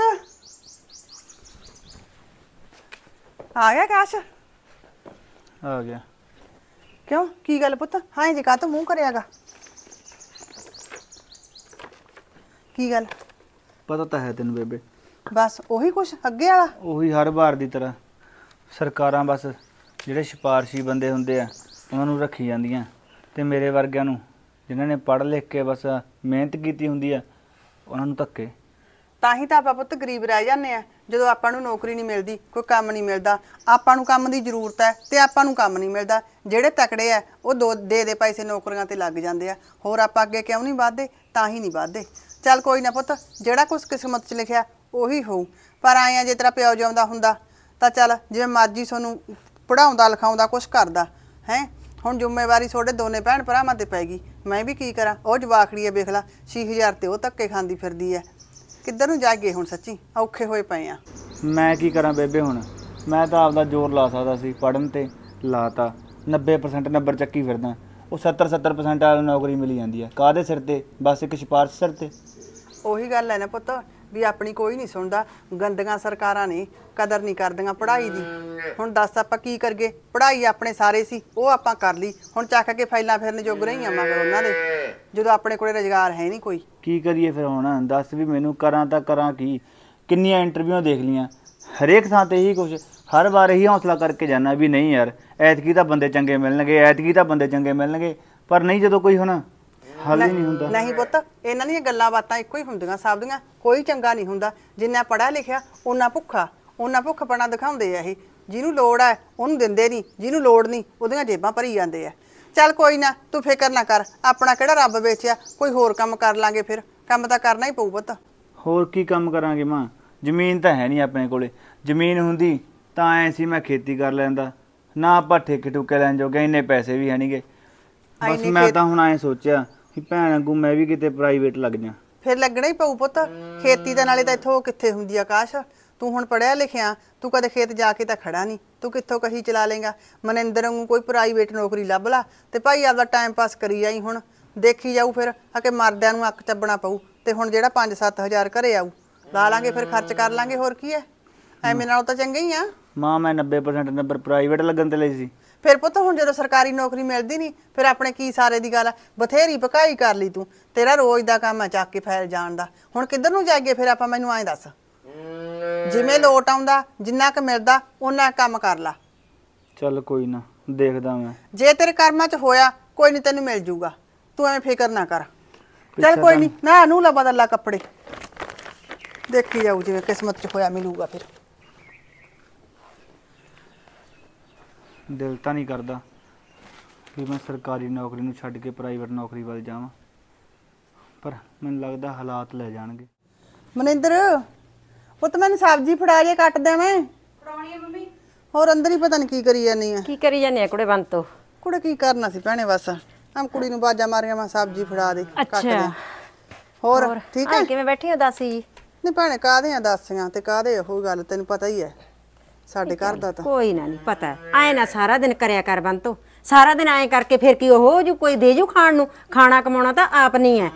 ਆ ਗਿਆ ਕਾਸ਼ ਆ ਗਿਆ ਕਿਉਂ ਕੀ ਗੱਲ ਪੁੱਤ ਹਾਂ ਜੀ ਕਾ ਤੂੰ ਮੂੰਹ ਕਰਿਆਗਾ
ਕੀ ਗੱਲ ਪਤਾ ਤਾਂ ਹੈ ਤੈਨੂੰ ਬੇਬੇ
ਬਸ ਉਹੀ ਕੁਛ ਅੱਗੇ ਵਾਲਾ
ਉਹੀ ਹਰ ਵਾਰ ਦੀ ਤਰ੍ਹਾਂ ਸਰਕਾਰਾਂ ਬਸ ਜਿਹੜੇ ਸਿਫਾਰਸ਼ੀ ਬੰਦੇ ਹੁੰਦੇ ਆ ਉਹਨਾਂ ਨੂੰ ਰੱਖੀ ਜਾਂਦੀਆਂ ਤੇ ਮੇਰੇ ਵਰਗਿਆਂ ਨੂੰ ਜਿਨ੍ਹਾਂ ਨੇ ਪੜ੍ਹ ਲਿਖ ਕੇ ਬਸ ਮਿਹਨਤ ਕੀਤੀ ਹੁੰਦੀ ਆ ਉਹਨਾਂ ਨੂੰ ਧੱਕੇ
ਤਾਂ ਹੀ ਤਾਂ ਆਪਾਂ ਪੁੱਤ ਗਰੀਬ ਰਹਿ ਜਾਂਦੇ ਆ ਜਦੋਂ ਆਪਾਂ ਨੂੰ ਨੌਕਰੀ ਨਹੀਂ ਮਿਲਦੀ ਕੋਈ ਕੰਮ ਨਹੀਂ ਮਿਲਦਾ ਆਪਾਂ ਨੂੰ ਕੰਮ ਦੀ ਜ਼ਰੂਰਤ ਹੈ ਤੇ ਆਪਾਂ ਨੂੰ ਕੰਮ ਨਹੀਂ ਮਿਲਦਾ ਜਿਹੜੇ ਤਕੜੇ ਆ ਉਹ ਦੋ ਦੇ ਦੇ ਪੈਸੇ ਨੌਕਰੀਆਂ ਤੇ ਲੱਗ ਜਾਂਦੇ ਆ ਹੋਰ ਆਪਾਂ ਅੱਗੇ ਕਿਉਂ ਨਹੀਂ ਵਧਦੇ ਤਾਂ ਹੀ ਨਹੀਂ ਵਧਦੇ ਚੱਲ ਕੋਈ ਨਾ ਪੁੱਤ ਜਿਹੜਾ ਕੁਝ ਕਿਸਮਤ 'ਚ ਲਿਖਿਆ ਉਹੀ ਹੋਊ ਪਰ ਆਏ ਆ ਜੇ ਤੇਰਾ ਪਿਓ ਜਿਉਂਦਾ ਹੁੰਦਾ ਤਾਂ ਚੱਲ ਜਿਵੇਂ ਮਰਜ਼ੀ ਤੁਹਾਨੂੰ ਪੜਾਉਂਦਾ ਲਿਖਾਉਂਦਾ ਕੁਝ ਕਰਦਾ ਹੈ ਹੁਣ ਜ਼ਿੰਮੇਵਾਰੀ ਤੁਹਾਡੇ ਦੋਨੇ ਭੈਣ ਭਰਾਵਾਂ ਤੇ ਪੈ ਗਈ ਮੈਂ ਵੀ ਕੀ ਕਰਾਂ ਉਹ ਜਵਾਖੜੀ ਐ ਵੇਖ ਲਾ 6000 ਤੇ ਉਹ ਤੱਕੇ ਖਾਂਦੀ ਫਿਰਦੀ ਐ ਕਿੱਧਰ ਨੂੰ ਜਾ ਗਏ ਹੁਣ ਸੱਚੀ ਔਖੇ ਹੋਏ ਪਏ ਆ
ਮੈਂ ਕੀ ਕਰਾਂ ਬੇਬੇ ਹੁਣ ਮੈਂ ਤਾਂ ਆਪਦਾ ਜ਼ੋਰ ਲਾ ਸਕਦਾ ਸੀ ਪੜਨ ਤੇ ਲਾਤਾ 90% ਨੰਬਰ ਚੱਕੀ ਫਿਰਦਾ ਉਹ 70 70% ਵਾਲੀ ਨੌਕਰੀ ਮਿਲੀ ਜਾਂਦੀ ਐ ਕਾਦੇ ਸਿਰ ਤੇ ਬਸ ਇੱਕ ਸਿਫਾਰਸ਼ ਸਿਰ ਤੇ
ਉਹੀ ਗੱਲ ਐ ਨਾ ਪੁੱਤ ਵੀ ਆਪਣੀ ਕੋਈ ਨਹੀਂ ਸੁਣਦਾ ਗੰਦੀਆਂ ਸਰਕਾਰਾਂ ਨੇ ਕਦਰ ਨਹੀਂ ਕਰਦੀਆਂ ਪੜ੍ਹਾਈ ਦੀ ਹੁਣ ਦੱਸ ਆਪਾਂ ਕੀ ਕਰਗੇ ਪੜ੍ਹਾਈ ਆਪਣੇ ਸਾਰੇ ਸੀ ਉਹ ਆਪਾਂ ਕਰ ਲਈ ਹੁਣ ਚੱਕ ਕੇ ਫਾਈਲਾਂ ਫਿਰਨ ਜੋਗ ਰਹੀਆਂ ਮਗਰ ਉਹਨਾਂ ਦੇ ਜਦੋਂ ਆਪਣੇ ਕੋਲੇ ਰੋਜ਼ਗਾਰ ਹੈ ਨਹੀਂ ਕੋਈ
ਕੀ ਕਰੀਏ ਫਿਰ ਹੁਣ ਦੱਸ ਵੀ ਮੈਨੂੰ ਕਰਾਂ ਤਾਂ ਕਰਾਂ ਕੀ ਕਿੰਨੀਆਂ ਇੰਟਰਵਿਊਆਂ ਦੇਖ ਲੀਆਂ ਹਰੇਕ ਥਾਂ ਤੇ ਹੀ ਕੁਝ ਹਰ ਵਾਰ ਹੀ ਹੌਸਲਾ ਕਰਕੇ ਜਾਣਾ ਵੀ ਨਹੀਂ ਯਾਰ ਐਤਕੀ ਤਾਂ ਬੰਦੇ ਚੰਗੇ ਮਿਲਣਗੇ ਐਤਕੀ ਤਾਂ ਬੰਦੇ ਚੰਗੇ ਮਿਲਣਗੇ ਪਰ ਨਹੀਂ ਜਦੋਂ ਕੋਈ ਹੁਣ ਹੱਲ ਹੀ ਨਹੀਂ ਹੁੰਦਾ ਨਹੀਂ
ਪੁੱਤ ਇਹਨਾਂ ਦੀਆਂ ਗੱਲਾਂ ਬਾਤਾਂ ਇੱਕੋ ਹੀ ਹੁੰਦੀਆਂ ਸਭ ਦੀਆਂ ਕੋਈ ਚੰਗਾ ਨਹੀਂ ਹੁੰਦਾ ਜਿੰਨਾ ਪੜਿਆ ਲਿਖਿਆ ਉਹਨਾਂ ਭੁੱਖਾ ਉਹਨਾਂ ਭੁੱਖਪਣਾ ਦਿਖਾਉਂਦੇ ਆ ਇਹ ਜਿਹਨੂੰ ਲੋੜ ਆ ਉਹਨੂੰ ਦਿੰਦੇ ਨਹੀਂ ਜਿਹਨੂੰ ਲੋੜ ਨਹੀਂ ਉਹਦੀਆਂ ਜੇਬਾਂ ਭਰੀ ਜਾਂਦੇ ਆ ਚੱਲ ਕੋਈ ਨਾ ਤੂੰ ਫਿਕਰ ਨਾ ਕਰ ਆਪਣਾ ਕਿਹੜਾ ਰੱਬ ਵੇਚਿਆ ਕੋਈ ਹੋਰ ਕੰਮ ਕਰ ਲਾਂਗੇ ਫਿਰ ਕੰਮ ਤਾਂ ਕਰਨਾ ਹੀ ਪਊ ਪੁੱਤ
ਹੋਰ ਕੀ ਕੰਮ ਕਰਾਂਗੇ ਮਾਂ ਜ਼ਮੀਨ ਤਾਂ ਹੈ ਨਹੀਂ ਆਪਣੇ ਕੋਲੇ ਜ਼ਮੀਨ ਹੁੰਦੀ ਤਾਂ ਐ ਸੀ ਮੈਂ ਖੇਤੀ ਕਰ ਲੈਂਦਾ ਨਾ ਆਪਾਂ ਠੇਕੇ ਟੁਕੇ ਲੈਣ ਜੋਗੇ ਇੰਨੇ ਪੈਸੇ ਵੀ ਹੈ ਨਹੀਂਗੇ ਬਸ ਮੈਂ ਤਾਂ ਹੁਣ ਐ ਸੋਚਿਆ ਕਿ ਭੈਣ ਅੰਗੂ ਮੈਂ ਵੀ ਕਿਤੇ ਪ੍ਰਾਈਵੇਟ ਲੱਗ ਜਾ
ਫਿਰ ਲੱਗਣਾ ਹੀ ਪਊ ਪੁੱਤ ਖੇਤੀ ਦੇ ਨਾਲੇ ਤਾਂ ਇੱਥੋਂ ਕਿੱਥੇ ਹੁੰਦੀ ਆਕਾਸ਼ ਤੂੰ ਹੁਣ ਪੜਿਆ ਲਿਖਿਆ ਤੂੰ ਕਦੇ ਖੇਤ ਜਾ ਕੇ ਤਾਂ ਖੜਾ ਨਹੀਂ ਤੂੰ ਕਿੱਥੋਂ ਕਹੀ ਚਲਾ ਲੇਗਾ ਮਨਿੰਦਰ ਨੂੰ ਕੋਈ ਪ੍ਰਾਈਵੇਟ ਨੌਕਰੀ ਲੱਭ ਲਾ ਤੇ ਭਾਈ ਆਪਦਾ ਟਾਈਮ ਪਾਸ ਕਰੀ ਜਾਈ ਹੁਣ ਦੇਖੀ ਜਾਊ ਫਿਰ ਆ ਮਰਦਿਆਂ ਨੂੰ ਅੱਖ ਚੱਬਣਾ ਪਊ ਤੇ ਹੁਣ ਜਿਹੜਾ 5-7000 ਘਰੇ ਆਊ ਲਾ ਲਾਂਗੇ ਫਿਰ ਖਰਚ ਕਰ ਲਾਂਗੇ ਹੋਰ ਕੀ ਐ ਐਵੇਂ ਨਾਲੋਂ ਤਾਂ ਚੰਗੇ ਹੀ ਆ
ਮਾਂ ਮੈਂ 90% ਨੰਬਰ ਪ੍ਰਾਈਵੇਟ ਲੱਗਣ ਤੇ ਲਈ ਸੀ
ਫਿਰ ਪੁੱਤ ਹੁਣ ਜਦੋਂ ਸਰਕਾਰੀ ਨੌਕਰੀ ਮਿਲਦੀ ਨਹੀਂ ਫਿਰ ਆਪਣੇ ਕੀ ਸਾਰੇ ਦੀ ਗੱਲ ਬਥੇਰੀ ਭਕਾਈ ਕਰ ਲਈ ਤੂੰ ਤੇਰਾ ਰੋਜ਼ ਦਾ ਕੰਮ ਆ ਚੱਕ ਕੇ ਫੈਲ ਜਾਣ ਦਾ ਹੁਣ ਕਿੱਧਰ ਨੂੰ ਜਾਈਏ ਫਿਰ ਆਪਾਂ ਮੈਨੂੰ ਐਂ ਦੱਸ ਜਿਵੇਂ ਲੋਟ ਆਉਂਦਾ ਜਿੰਨਾ ਕੁ ਮਿਲਦਾ ਉਹਨਾਂ ਕੰਮ ਕਰ ਲਾ
ਚੱਲ ਕੋਈ ਨਾ ਦੇਖਦਾ ਮੈਂ
ਜੇ ਤੇਰੇ ਕਰਮਾਂ 'ਚ ਹੋਇਆ ਕੋਈ ਨਹੀਂ ਤੈਨੂੰ ਮਿਲ ਜੂਗਾ ਤੂੰ ਐਵੇਂ ਫਿਕਰ ਨਾ ਕਰ ਚੱਲ ਕੋਈ ਨਹੀਂ ਨਾ ਨੂੰ ਲਾ ਬਦਲ ਲਾ ਕੱਪੜੇ ਦੇਖੀ ਜਾਊ ਜਿਵੇਂ ਕਿਸਮਤ 'ਚ ਹੋਇਆ ਮਿਲੂਗਾ ਫਿਰ
ਦਿਲ ਤਾਂ ਨਹੀਂ ਕਰਦਾ ਕਿ ਮੈਂ ਸਰਕਾਰੀ ਨੌਕਰੀ ਨੂੰ ਛੱਡ ਕੇ ਪ੍ਰਾਈਵੇਟ ਨੌਕਰੀ ਵੱਲ ਜਾਵਾਂ ਪਰ ਮੈਨੂੰ ਲੱਗਦਾ ਹਾਲਾਤ ਲੈ ਜਾਣਗੇ
ਮਨਿੰਦਰ ਪੁੱਤ ਮੈਨੂੰ ਸਬਜ਼ੀ ਫੜਾ ਜੇ ਕੱਟ ਦੇਵੇਂ ਫੜਾਉਣੀ ਹੈ ਮੰਮੀ ਹੋਰ ਅੰਦਰ ਹੀ ਪਤਾ ਨਹੀਂ ਕੀ ਕਰੀ ਜਾਨੀ ਆ ਕੀ ਕਰੀ ਜਾਨੀ ਆ ਕੁੜੇ ਬੰਦ ਤੋਂ ਕੁੜੇ ਕੀ ਕਰਨਾ ਸੀ ਭੈਣੇ ਬਸ ਆਮ ਕੁੜੀ ਨੂੰ ਬਾਜਾ ਮਾਰਿਆ ਮੈਂ ਸਬਜ਼ੀ ਫੜਾ ਦੇ ਕੱਟ ਦੇ ਹੋਰ ਠੀਕ ਹੈ ਕਿਵੇਂ ਬੈਠੀ ਹੋ ਦਾਸੀ ਨਹੀਂ ਭੈਣੇ ਕਾਹਦੇ ਆ ਦਾਸੀਆਂ ਤੇ ਕਾਹਦੇ ਉਹ ਗੱਲ ਤੈਨੂੰ ਪਤਾ ਹੀ ਹੈ ਸਾਡੇ ਘਰ ਦਾ ਤਾਂ ਕੋਈ ਨਾ ਨਹੀਂ ਪਤਾ
ਐ ਨਾ ਸਾਰਾ ਦਿਨ ਕਰਿਆ ਕਰ ਬੰਤੋ ਸਾਰਾ ਦਿਨ ਐ ਕਰਕੇ ਫਿਰ ਕੀ ਉਹ ਜੂ ਕੋਈ ਦੇ ਜੂ ਖਾਣ ਨੂੰ ਖਾਣਾ ਕਮਾਉਣਾ ਤਾਂ ਆਪ ਨਹੀਂ ਐ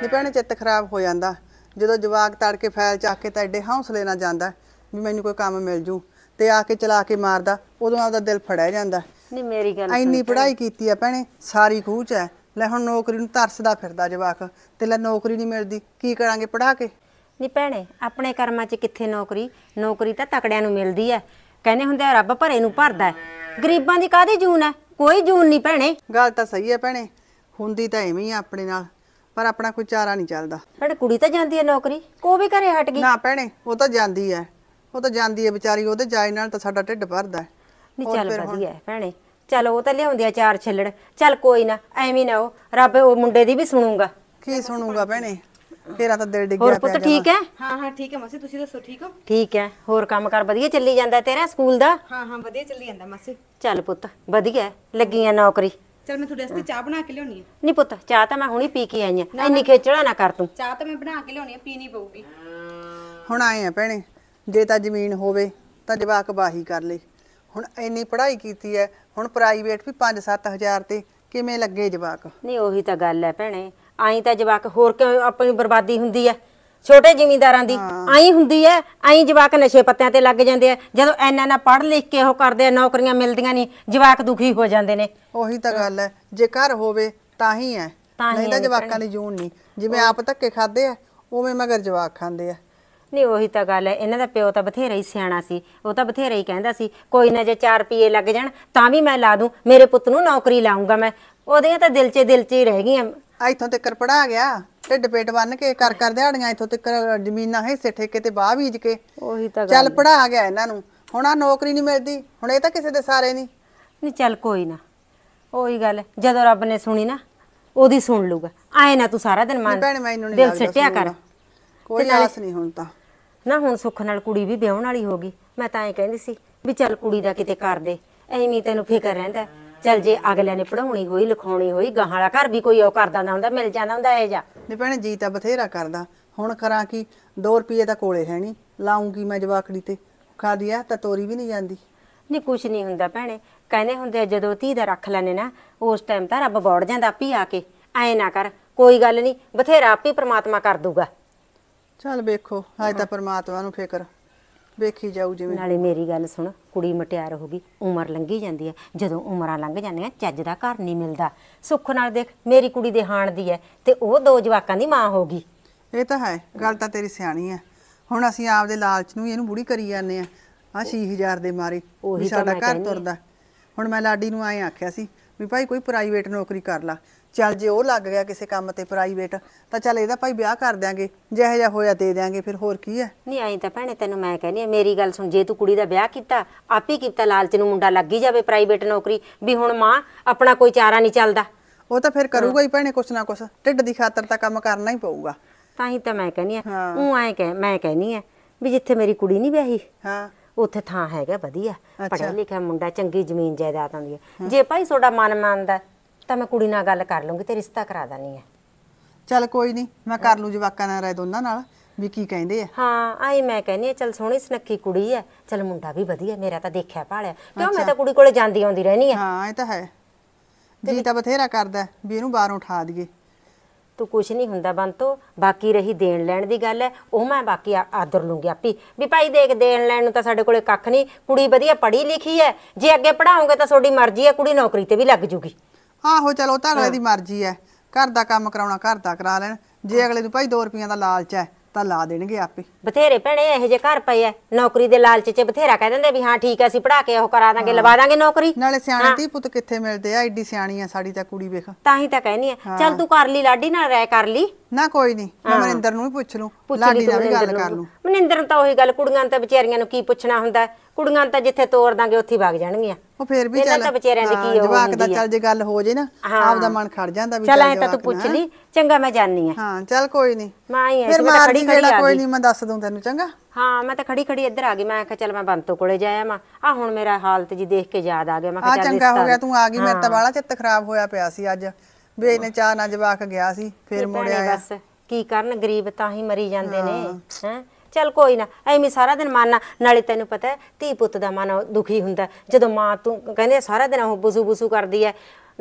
ਨਹੀਂ ਭੈਣੇ ਚਿੱਤ ਖਰਾਬ ਹੋ ਜਾਂਦਾ ਜਦੋਂ ਜਵਾਕ ਤੜ ਕੇ ਫੈਲ ਚੱਕ ਕੇ ਤਾਂ ਐਡੇ ਹੌਸਲੇ ਨਾਲ ਜਾਂਦਾ ਵੀ ਮੈਨੂੰ ਕੋਈ ਕੰਮ ਮਿਲ ਜੂ ਤੇ ਆ ਕੇ ਚਲਾ ਕੇ ਮਾਰਦਾ ਉਦੋਂ ਆਪਦਾ ਦਿਲ ਫੜਿਆ ਜਾਂਦਾ ਨਹੀਂ
ਮੇਰੀ ਗੱਲ ਸੁਣ ਐਨੀ ਪੜ੍ਹਾਈ
ਕੀਤੀ ਆ ਭੈਣੇ ਸਾਰੀ ਖੂਚ ਐ ਲੈ ਹੁਣ ਨੌਕਰੀ ਨੂੰ ਤਰਸਦਾ ਫਿਰਦਾ ਜਵਾਕ ਤੇ ਲੈ ਨੌਕਰੀ ਨਹੀਂ ਮਿਲਦੀ ਕੀ ਕਰਾਂਗੇ ਪੜਾ ਕੇ ਨੀ ਭੈਣੇ
ਆਪਣੇ ਕਰਮਾਂ 'ਚ ਕਿੱਥੇ ਨੌਕਰੀ ਨੌਕਰੀ ਤਾਂ ਤਕੜਿਆਂ ਨੂੰ ਮਿਲਦੀ ਐ ਕਹਿੰਦੇ ਹੁੰਦੇ ਆ, ਰੱਬ ਭਰੇ ਨੂੰ ਭਰਦਾ ਗਰੀਬਾਂ ਦੀ ਕਾਹਦੀ
ਜੂਨ ਐ ਕੋਈ ਜੂਨ ਨਹੀਂ ਭੈਣੇ ਗੱਲ ਤਾਂ ਸਹੀ ਐ ਭੈਣੇ ਹੁੰਦੀ ਤਾਂ ਐਵੇਂ ਹੀ ਆਪਣੇ ਨਾਲ ਪਰ ਆਪਣਾ ਕੋਈ ਚਾਰਾ ਨਹੀਂ ਚੱਲਦਾ ਭੈਣੇ ਕੁੜੀ ਤਾਂ ਜਾਂਦੀ ਐ ਨੌਕਰੀ ਕੋ ਵੀ ਘਰੇ ਹਟ ਗਈ ਨਾ ਭੈਣੇ ਉਹ ਤਾਂ ਜਾਂਦੀ ਐ ਉਹ ਤਾਂ ਜਾਂਦੀ ਐ ਵਿਚਾਰੀ ਉਹਦੇ ਜਾਏ ਨਾਲ ਤਾਂ ਸਾਡਾ ਢਿੱਡ ਭਰਦਾ ਨਹੀਂ ਹੋਰ ਚੱਲ ਵਧੀਆ ਐ ਭੈਣੇ
ਚੱਲ ਉਹ ਤਾਂ ਲਿਆਉਂਦੀ ਆ ਚਾਰ ਛੱਲੜ ਚੱਲ ਕੋਈ ਨਾ ਐਵੇਂ ਨਾ ਉਹ ਰੱਬ ਉਹ ਮੁੰਡੇ ਦੀ ਵੀ ਸੁਣੂਗਾ ਕੀ ਸੁਣੂਗਾ ਭੈਣੇ ਤੇਰਾ ਤਾਂ ਦਿਲ ਡਿੱਗ ਗਿਆ ਹੋਰ ਪੁੱਤ ਠੀਕ ਹੈ
ਹਾਂ ਹਾਂ ਠੀਕ ਹੈ ਮਾਸੀ ਤੁਸੀਂ ਦੱਸੋ ਠੀਕ ਹੋ
ਠੀਕ ਹੈ ਹੋਰ ਕੰਮਕਾਰ ਵਧੀਆ ਚੱਲੀ ਜਾਂਦਾ ਤੇਰਾ ਸਕੂਲ ਦਾ
ਹਾਂ ਹਾਂ ਵਧੀਆ ਚੱਲੀ ਜਾਂਦਾ ਮਾਸੀ
ਚੱਲ ਪੁੱਤ ਵਧੀਆ ਲੱਗੀ ਆ ਨੌਕਰੀ
ਚਲ ਮੈਂ ਤੁਹਾਡੇ ਵਾਸਤੇ ਚਾਹ ਬਣਾ ਕੇ ਲਿਆਉਣੀ ਆ
ਨਹੀਂ ਪੁੱਤ ਚਾਹ ਤਾਂ ਮੈਂ ਹੁਣੀ ਪੀ ਕੇ ਆਈ ਆ ਇੰਨੀ ਖੇਚੜਾ ਨਾ ਕਰ ਤੂੰ
ਚਾਹ ਤਾਂ ਮੈਂ ਬਣਾ ਕੇ ਲਿਆਉਣੀ ਆ ਪੀਣੀ ਪਊਗੀ
ਹੁਣ ਆਏ ਆ ਭੈਣੇ ਜੇ ਤਾਂ ਜ਼ਮੀਨ ਹੋਵੇ ਤਾਂ ਜਵਾਕ ਬਾਹੀ ਕਰ ਲਈ ਹੁਣ ਇੰਨੀ ਪੜ੍ਹਾਈ ਕੀਤੀ ਹੈ ਹੁਣ ਪ੍ਰਾਈਵੇਟ ਵੀ 5-7000 ਤੇ ਕਿਵੇਂ ਲੱਗੇ ਜਵਾਕ
ਨਹੀਂ ਉਹੀ ਤਾਂ ਗੱਲ ਹੈ ਭੈਣੇ ਆਈ ਤਾਂ ਜਵਾਕ ਹੋਰ ਕਿਉਂ ਆਪਣੀ ਬਰਬਾਦੀ ਹੁੰਦੀ ਹੈ ਛੋਟੇ ਜ਼ਿਮੀਂਦਾਰਾਂ ਦੀ ਆਈ ਹੁੰਦੀ ਐ ਆਈ ਜਵਾਕ ਨਸ਼ੇ ਪੱਤਿਆਂ ਤੇ ਲੱਗ ਜਾਂਦੇ ਆ ਜਦੋਂ ਐਨਾ ਨਾ ਪੜ੍ਹ ਲਿਖ ਕੇ ਉਹ ਕਰਦੇ ਆ ਨੌਕਰੀਆਂ ਮਿਲਦੀਆਂ ਨਹੀਂ ਜਵਾਕ ਦੁਖੀ
ਹੋ ਜਾਂਦੇ ਨੇ ਉਹੀ ਤਾਂ ਗੱਲ ਐ ਜੇ ਘਰ ਹੋਵੇ ਤਾਂ ਹੀ ਐ ਨਹੀਂ ਤਾਂ ਜਵਾਕਾਂ ਦੀ ਜੂਨ ਨਹੀਂ ਜਿਵੇਂ ਆਪ ਧੱਕੇ ਖਾਦੇ ਆ ਉਵੇਂ ਮਗਰ ਜਵਾਕ ਖਾਂਦੇ ਆ
ਨਹੀਂ ਉਹੀ ਤਾਂ ਗੱਲ ਐ ਇਹਨਾਂ ਦਾ ਪਿਓ ਤਾਂ ਬਥੇਰਾ ਹੀ ਸਿਆਣਾ ਸੀ ਉਹ ਤਾਂ ਬਥੇਰਾ ਹੀ ਕਹਿੰਦਾ ਸੀ ਕੋਈ ਨਾ ਜੇ 4 ਰੁਪਏ ਲੱਗ ਜਾਣ ਤਾਂ ਵੀ ਮੈਂ ਲਾ ਦੂੰ ਮੇਰੇ ਪੁੱਤ ਨੂੰ ਨੌਕਰੀ ਲਾਉਂਗਾ ਮੈਂ
ਉਹਦੇ ਤਾਂ ਦਿਲ 'ਚ ਦਿਲ 'ਚ ਹੀ ਰਹਿ ਗਈਆਂ ਤੇ ਤੱਕ ਪੜਾ ਗਿਆ ਢਿੱਡ ਪੇਟ ਬੰਨ ਕੇ ਕਰ ਕਰ ਦਿਹਾੜੀਆਂ ਇਥੋਂ ਤੱਕ ਜ਼ਮੀਨਾਂ ਹਿੱਸੇ ਠੇਕੇ ਤੇ ਬਾਹ ਬੀਜ ਕੇ ਉਹੀ ਤਾਂ ਚੱਲ ਪੜਾ ਗਿਆ ਇਹਨਾਂ ਨੂੰ ਹੁਣ ਆ ਨੌਕਰੀ ਨਹੀਂ ਮਿਲਦੀ ਹੁਣ ਇਹ ਤਾਂ ਕਿਸੇ ਦੇ ਸਾਰੇ ਨਹੀਂ ਨਹੀਂ ਚੱਲ
ਕੋਈ ਨਾ ਉਹੀ ਗੱਲ ਜਦੋਂ ਰੱਬ ਨੇ ਸੁਣੀ ਨਾ ਉਹਦੀ ਸੁਣ ਲੂਗਾ ਆਏ ਨਾ ਤੂੰ ਸਾਰਾ ਦਿਨ ਮਨ ਭੈਣ ਮੈਨੂੰ ਨਹੀਂ ਦਿਲ ਲੱਗਦਾ ਸਿੱਟਿਆ ਕਰ ਕੋਈ ਆਸ ਨਹੀਂ ਹੁਣ ਤਾਂ ਨਾ ਹੁਣ ਸੁੱਖ ਨਾਲ ਕੁੜੀ ਵੀ ਵਿਆਹਣ ਵਾਲੀ ਹੋ ਗਈ ਮੈਂ ਤਾਂ ਐ ਕਹਿੰਦੀ ਸੀ ਵੀ ਚੱਲ ਕੁੜੀ ਦਾ ਕਿਤੇ ਕਰ ਦੇ ਐਵੇਂ ਤੈਨੂੰ ਫਿਕਰ ਰਹਿੰਦਾ ਚਲ ਜੇ ਅਗਲਿਆਂ ਨੇ ਪੜਾਉਣੀ ਹੋਈ ਲਿਖਾਉਣੀ ਹੋਈ ਗਾਹਾਂ ਵਾਲਾ ਘਰ ਵੀ ਕੋਈ ਉਹ ਕਰਦਾ ਨਾ ਹੁੰਦਾ ਮਿਲ ਜਾਂਦਾ ਹੁੰਦਾ ਇਹ ਜਾ
ਨਹੀਂ ਭੈਣੇ ਜੀ ਤਾਂ ਬਥੇਰਾ ਕਰਦਾ ਹੁਣ ਕਰਾਂ ਕੀ 2 ਰੁਪਏ ਦਾ ਕੋਲੇ ਹੈ ਨਹੀਂ ਲਾਉਂਗੀ ਮੈਂ ਜਵਾਕੜੀ ਤੇ ਖਾ ਦਿਆ ਤਾਂ ਤੋਰੀ ਵੀ ਨਹੀਂ ਜਾਂਦੀ ਨਹੀਂ ਕੁਛ ਨਹੀਂ ਹੁੰਦਾ ਭੈਣੇ ਕਹਿੰਦੇ ਹੁੰਦੇ ਆ, ਜਦੋਂ
ਧੀ ਦਾ ਰੱਖ ਲੈਨੇ ਨਾ ਉਸ ਟਾਈਮ ਤਾਂ ਰੱਬ ਬੋੜ ਜਾਂਦਾ ਪੀ ਆ ਕੇ ਐ ਨਾ ਕਰ ਕੋਈ ਗੱਲ ਨਹੀਂ ਬਥੇਰਾ ਆਪੇ ਪ੍ਰਮਾਤਮਾ ਕਰ ਦੂਗਾ
ਚਲ ਵੇਖੋ ਅੱਜ ਤਾਂ ਪਰਮਾਤਮਾ ਨੂੰ ਫਿਕਰ
ਵੇਖੀ ਜਾਊ ਜਿਵੇਂ ਨਾਲੇ ਮੇਰੀ ਗੱਲ ਸੁਣ ਕੁੜੀ ਮਟਿਆਰ ਹੋ ਗਈ ਉਮਰ ਲੰਘੀ ਜਾਂਦੀ ਹੈ ਜਦੋਂ ਉਮਰਾਂ ਲੰਘ ਜਾਂਦੀਆਂ ਚੱਜ ਦਾ ਘਰ ਨਹੀਂ ਮਿਲਦਾ ਸੁੱਖ ਨਾਲ ਦੇਖ ਮੇਰੀ ਕੁੜੀ ਦੇ ਹਾਣ ਦੀ ਹੈ ਤੇ ਉਹ ਦੋ
ਜਵਾਕਾਂ ਦੀ ਮਾਂ ਹੋ ਗਈ ਇਹ ਤਾਂ ਹੈ ਗੱਲ ਤਾਂ ਤੇਰੀ ਸਿਆਣੀ ਹੈ ਹੁਣ ਅਸੀਂ ਆਪਦੇ ਲਾਲਚ ਨੂੰ ਇਹਨੂੰ ਬੁੜੀ ਕਰੀ ਜਾਂਦੇ ਆ ਆ 6000 ਦੇ ਮਾਰੇ ਉਹੀ ਸਾਡਾ ਘਰ ਤੁਰਦਾ ਹੁਣ ਮੈਂ ਲਾਡੀ ਨੂੰ ਆਏ ਆਖਿਆ ਸੀ ਵੀ ਭਾਈ ਕੋਈ ਪ੍ਰਾਈਵੇਟ ਨੌਕਰੀ ਕਰ ਲਾ ਚੱਲ ਜੇ ਉਹ ਲੱਗ ਗਿਆ ਕਿਸੇ ਕੰਮ ਤੇ ਪ੍ਰਾਈਵੇਟ ਤਾਂ ਚੱਲ ਇਹਦਾ ਭਾਈ ਵਿਆਹ ਕਰ ਦਿਆਂਗੇ ਜਿਹੋ ਜਿਹਾ ਹੋਇਆ ਦੇ ਦਿਆਂਗੇ ਫਿਰ ਹੋਰ ਕੀ ਹੈ
ਨਹੀਂ ਐਂ ਤਾਂ ਭੈਣੇ ਤੈਨੂੰ ਮੈਂ ਕਹਿੰਦੀ ਆ ਮੇਰੀ ਗੱਲ ਸੁਣ ਜੇ ਤੂੰ ਕੁੜੀ ਦਾ ਵਿਆਹ ਕੀਤਾ ਆਪੇ ਕੀਤਾ ਲਾਲਚ ਨੂੰ ਮੁੰਡਾ ਲੱਗੀ ਜਾਵੇ ਪ੍ਰਾਈਵੇਟ ਨੌਕਰੀ ਵੀ ਹੁਣ ਮਾਂ ਆਪਣਾ ਕੋਈ ਚਾਰਾ ਨਹੀਂ ਚੱਲਦਾ ਉਹ ਤਾਂ ਫਿਰ ਕਰੂਗਾ ਹੀ
ਭੈਣੇ ਕੁਛ ਨਾ ਕੁਛ ਢਿੱਡ ਦੀ ਖਾਤਰ ਤਾਂ
ਕੰਮ ਕਰਨਾ ਹੀ ਪਊਗਾ ਤਾਂ ਹੀ ਤਾਂ ਮੈਂ ਕਹਿੰਦੀ ਆ ਹਾਂ। ਉਹ ਐਂ ਕਹਿ ਮੈਂ ਕਹਿੰਦੀ ਆ ਵੀ ਜਿੱਥੇ ਮੇਰੀ ਕੁੜੀ ਨਹੀਂ ਵਿਆਹੀ ਹਾਂ ਉੱਥੇ ਥਾਂ ਹੈਗਾ ਵਧੀਆ ਪੜ੍ਹਿਆ ਲਿਖਿਆ ਮੁੰਡਾ ਚੰਗੀ ਜ਼ਮੀਨ ਜਾਇਦਾਦ ਆਉਂਦੀ ਹੈ ਜੇ ਭਾਈ ਤੁਹਾਡਾ ਮਨ ਮੰਨਦਾ ਤਾਂ ਮੈਂ ਕੁੜੀ ਨਾਲ ਗੱਲ ਕਰ ਲੂੰਗੀ ਤੇ ਰਿਸ਼ਤਾ ਕਰਾ ਦਾਨੀ ਆ
ਚੱਲ ਕੋਈ ਨਹੀਂ ਮੈਂ ਕਰ ਲੂ ਜਵਾਕਾਂ ਨਾਲ ਰਾਏ ਦੋਨਾਂ ਨਾਲ ਵੀ ਕੀ ਕਹਿੰਦੇ ਆ
ਹਾਂ ਆਏ ਮੈਂ ਕਹਿੰਦੀ ਆ ਚਲ ਸੋਹਣੀ ਸੁਨੱਖੀ ਕੁੜੀ ਆ ਚਲ ਮੁੰਡਾ ਵੀ ਵਧੀਆ ਮੇਰਾ ਤਾਂ ਦੇਖਿਆ ਭਾਲਿਆ ਕਿਉਂ ਮੈਂ ਤਾਂ ਕੁੜੀ ਕੋਲੇ ਜਾਂਦੀ ਆਉਂਦੀ ਰਹਿਣੀ ਆ ਹਾਂ ਇਹ ਤਾਂ ਹੈ ਜੀ ਤਾਂ ਬਥੇਰਾ ਕਰਦਾ ਵੀ ਇਹਨੂੰ ਬਾਹਰੋਂ ਉਠਾ ਦਈਏ ਤੂੰ ਕੁਛ ਨਹੀਂ ਹੁੰਦਾ ਬੰਤੋ ਬਾਕੀ ਰਹੀ ਦੇਣ ਲੈਣ ਦੀ ਗੱਲ ਐ ਉਹ ਮੈਂ ਬਾਕੀ ਆਦਰ ਲੂੰਗੀ ਆਪੀ ਵੀ ਭਾਈ ਦੇਖ ਦੇਣ ਲੈਣ ਨੂੰ ਤਾਂ ਸਾਡੇ ਕੋਲੇ ਕੱਖ ਨਹੀਂ ਕੁੜੀ ਵਧੀਆ ਪੜ੍ਹੀ ਲਿਖੀ ਐ ਜੇ ਅੱਗੇ ਪੜਾਉਂਗੇ ਤਾਂ ਤੁਹਾਡੀ ਮਰਜ਼ੀ ਐ ਕੁੜੀ ਨੌਕਰੀ ਤੇ ਵੀ ਲੱਗ ਜੂਗੀ
ਆਹੋ ਚਲੋ ਤਾਂ ਅਗਲੇ ਦੀ ਮਰਜ਼ੀ ਐ ਘਰ ਦਾ ਕੰਮ ਕਰਾਉਣਾ ਘਰ ਦਾ ਕਰਾ ਲੈਣ ਜੇ ਅਗਲੇ ਨੂੰ ਭਾਈ 2 ਰੁਪਈਆ ਦਾ ਲਾਲਚ ਐ ਤਾਂ ਲਾ ਦੇਣਗੇ ਆਪੇ
ਬਥੇਰੇ ਭੈਣੇ ਇਹੋ ਜੇ ਘਰ ਪਏ ਐ ਨੌਕਰੀ ਦੇ ਲਾਲਚ 'ਚ ਬਥੇਰਾ ਕਹਿ ਦਿੰਦੇ ਵੀ ਹਾਂ ਠੀਕ ਐ ਅਸੀਂ ਪੜਾ ਕੇ ਉਹ ਕਰਾ ਦਾਂਗੇ ਲਵਾ ਦਾਂਗੇ
ਨੌਕਰੀ ਨਾਲੇ ਸਿਆਣੀ ਧੀ ਪੁੱਤ ਕਿੱਥੇ ਮਿਲਦੇ ਆ ਐਡੀ ਸਿਆਣੀ ਐ ਸਾਡੀ ਤਾਂ ਕੁੜੀ ਵੇਖ ਤਾਂ ਹੀ ਤਾਂ ਕਹਿਨੀ ਐ ਚੱਲ ਤੂੰ ਕਰ ਲਈ ਲਾਡੀ ਨਾਲ ਰਾਇ ਕਰ ਲਈ ਨਾ ਕੋਈ ਨਹੀਂ ਮੈਂ ਮਨਿੰਦਰ ਨੂੰ ਵੀ ਪੁੱਛ ਲੂੰ ਲਾਡੀ ਨਾਲ ਵੀ ਗੱਲ ਕਰ ਲੂੰ ਮਨਿੰਦਰ ਨੂੰ ਤਾਂ ਉਹੀ ਗੱਲ ਕੁੜੀਆਂ ਤਾਂ
ਵਿਚਾਰੀਆਂ ਨੂੰ ਕੀ ਪੁੱਛਣਾ ਹੁੰਦਾ ਕੁੜੀਆਂ ਤਾਂ ਜਿੱਥੇ ਤੋੜ ਦਾਂਗੇ ਉੱਥੇ ਵਗ ਜਾਣਗੀਆਂ
ਉਹ ਫੇਰ ਵੀ ਚੱਲ ਤਾਂ ਬਚੇਰਿਆਂ ਦੀ ਕੀ ਹੋਊ ਜਵਾਕ ਦਾ ਚੱਲ ਜੇ ਗੱਲ ਹੋ ਜੇ ਨਾ ਆਪ ਦਾ ਮਨ ਖੜ ਜਾਂਦਾ ਵੀ ਚੱਲ ਐ ਤਾਂ ਤੂੰ ਪੁੱਛ ਲਈ ਚੰਗਾ ਮੈਂ ਜਾਣੀ ਆ ਹਾਂ ਚੱਲ ਕੋਈ ਨਹੀਂ ਮੈਂ ਹੀ ਫਿਰ ਮੈਂ ਖੜੀ ਖੜੀ ਆ ਕੋਈ ਨਹੀਂ ਮੈਂ ਦੱਸ ਦੂੰ ਤੈਨੂੰ ਚੰਗਾ ਹਾਂ ਮੈਂ ਤਾਂ ਖੜੀ ਖੜੀ
ਇੱਧਰ ਆ ਗਈ ਮੈਂ ਕਿਹਾ ਚੱਲ ਮੈਂ ਬੰਤੋ ਕੋਲੇ ਜਾਇਆ ਮੈਂ ਆ ਹੁਣ ਮੇਰਾ ਹਾਲਤ ਜੀ ਦੇਖ ਕੇ ਯਾਦ ਆ ਗਿਆ ਮੈਂ ਕਿਹਾ ਚੱਲ ਚੰਗਾ ਹੋ ਗਿਆ ਤੂੰ ਆ ਗਈ ਮੇਰਾ ਤਾਂ ਬਾਲਾ
ਚਿੱਤ ਖਰਾਬ ਹੋਇਆ ਪਿਆ ਸੀ ਅੱਜ ਵੀ ਇਹਨੇ ਚਾਹ ਨਾ ਜਵਾਕ ਗਿਆ ਸੀ ਫੇਰ ਮੁੜਿਆ ਬਸ
ਕੀ ਕਰਨ ਗਰੀਬ ਤਾਂ ਹੀ ਮਰੀ ਜਾਂਦੇ ਨੇ ਹੈ ਚੱਲ ਕੋਈ ਨਾ ਐਵੇਂ ਸਾਰਾ ਦਿਨ ਮਾਨਾ ਨਾਲੇ ਤੈਨੂੰ ਪਤਾ ਹੈ ਧੀ ਪੁੱਤ ਦਾ ਮਨ ਦੁਖੀ ਹੁੰਦਾ ਜਦੋਂ ਮਾਂ ਤੂੰ ਕਹਿੰਦੇ ਸਾਰਾ ਦਿਨ ਉਹ ਬੁਸੂ ਬੁਸੂ ਕਰਦੀ ਐ